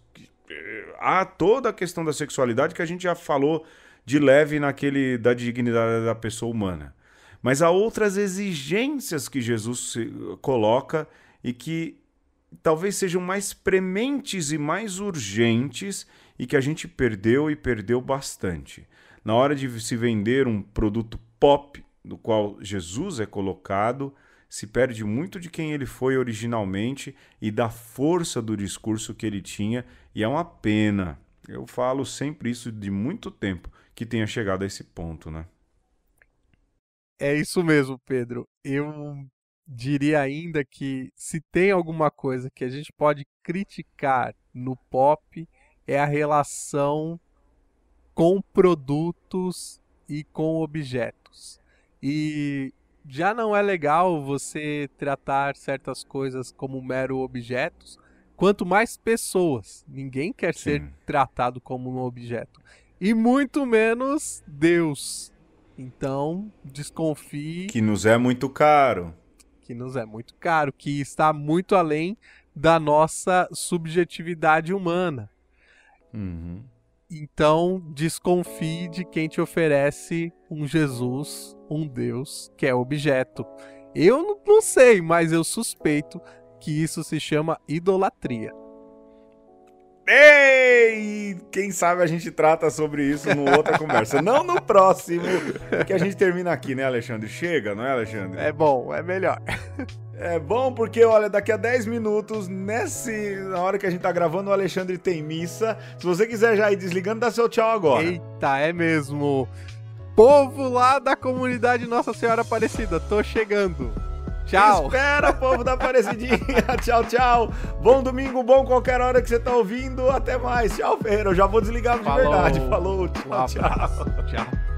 há toda a questão da sexualidade que a gente já falou de leve naquele da dignidade da pessoa humana. Mas há outras exigências que Jesus coloca e que talvez sejam mais prementes e mais urgentes e que a gente perdeu e perdeu bastante. Na hora de se vender um produto pop, no qual Jesus é colocado, se perde muito de quem ele foi originalmente e da força do discurso que ele tinha, e é uma pena. Eu falo sempre isso de muito tempo que tenha chegado a esse ponto, né? É isso mesmo, Pedro. Eu diria ainda que se tem alguma coisa que a gente pode criticar no pop é a relação com produtos e com objetos. E já não é legal você tratar certas coisas como mero objetos, quanto mais pessoas. Ninguém quer Sim. ser tratado como um objeto. E muito menos Deus. Então, desconfie. Que nos é muito caro. Que nos é muito caro, que está muito além da nossa subjetividade humana. Uhum. Então desconfie de quem te oferece um Jesus, um Deus que é objeto. Eu não sei, mas eu suspeito que isso se chama idolatria. Ei! Quem sabe a gente trata sobre isso numa outra conversa. Não no próximo, que a gente termina aqui, né, Alexandre? Chega, não é, Alexandre? É bom, é melhor. É bom porque, olha, daqui a 10 minutos, nesse, na hora que a gente tá gravando, o Alexandre tem missa. Se você quiser já ir desligando, dá seu tchau agora. Eita, é mesmo. Povo lá da comunidade Nossa Senhora Aparecida, tô chegando. Tchau. Espera, povo da Aparecidinha. tchau, tchau. Bom domingo, bom qualquer hora que você tá ouvindo. Até mais. Tchau, Ferreira. Eu já vou desligar de Falou. verdade. Falou. Tchau, um tchau. Tchau.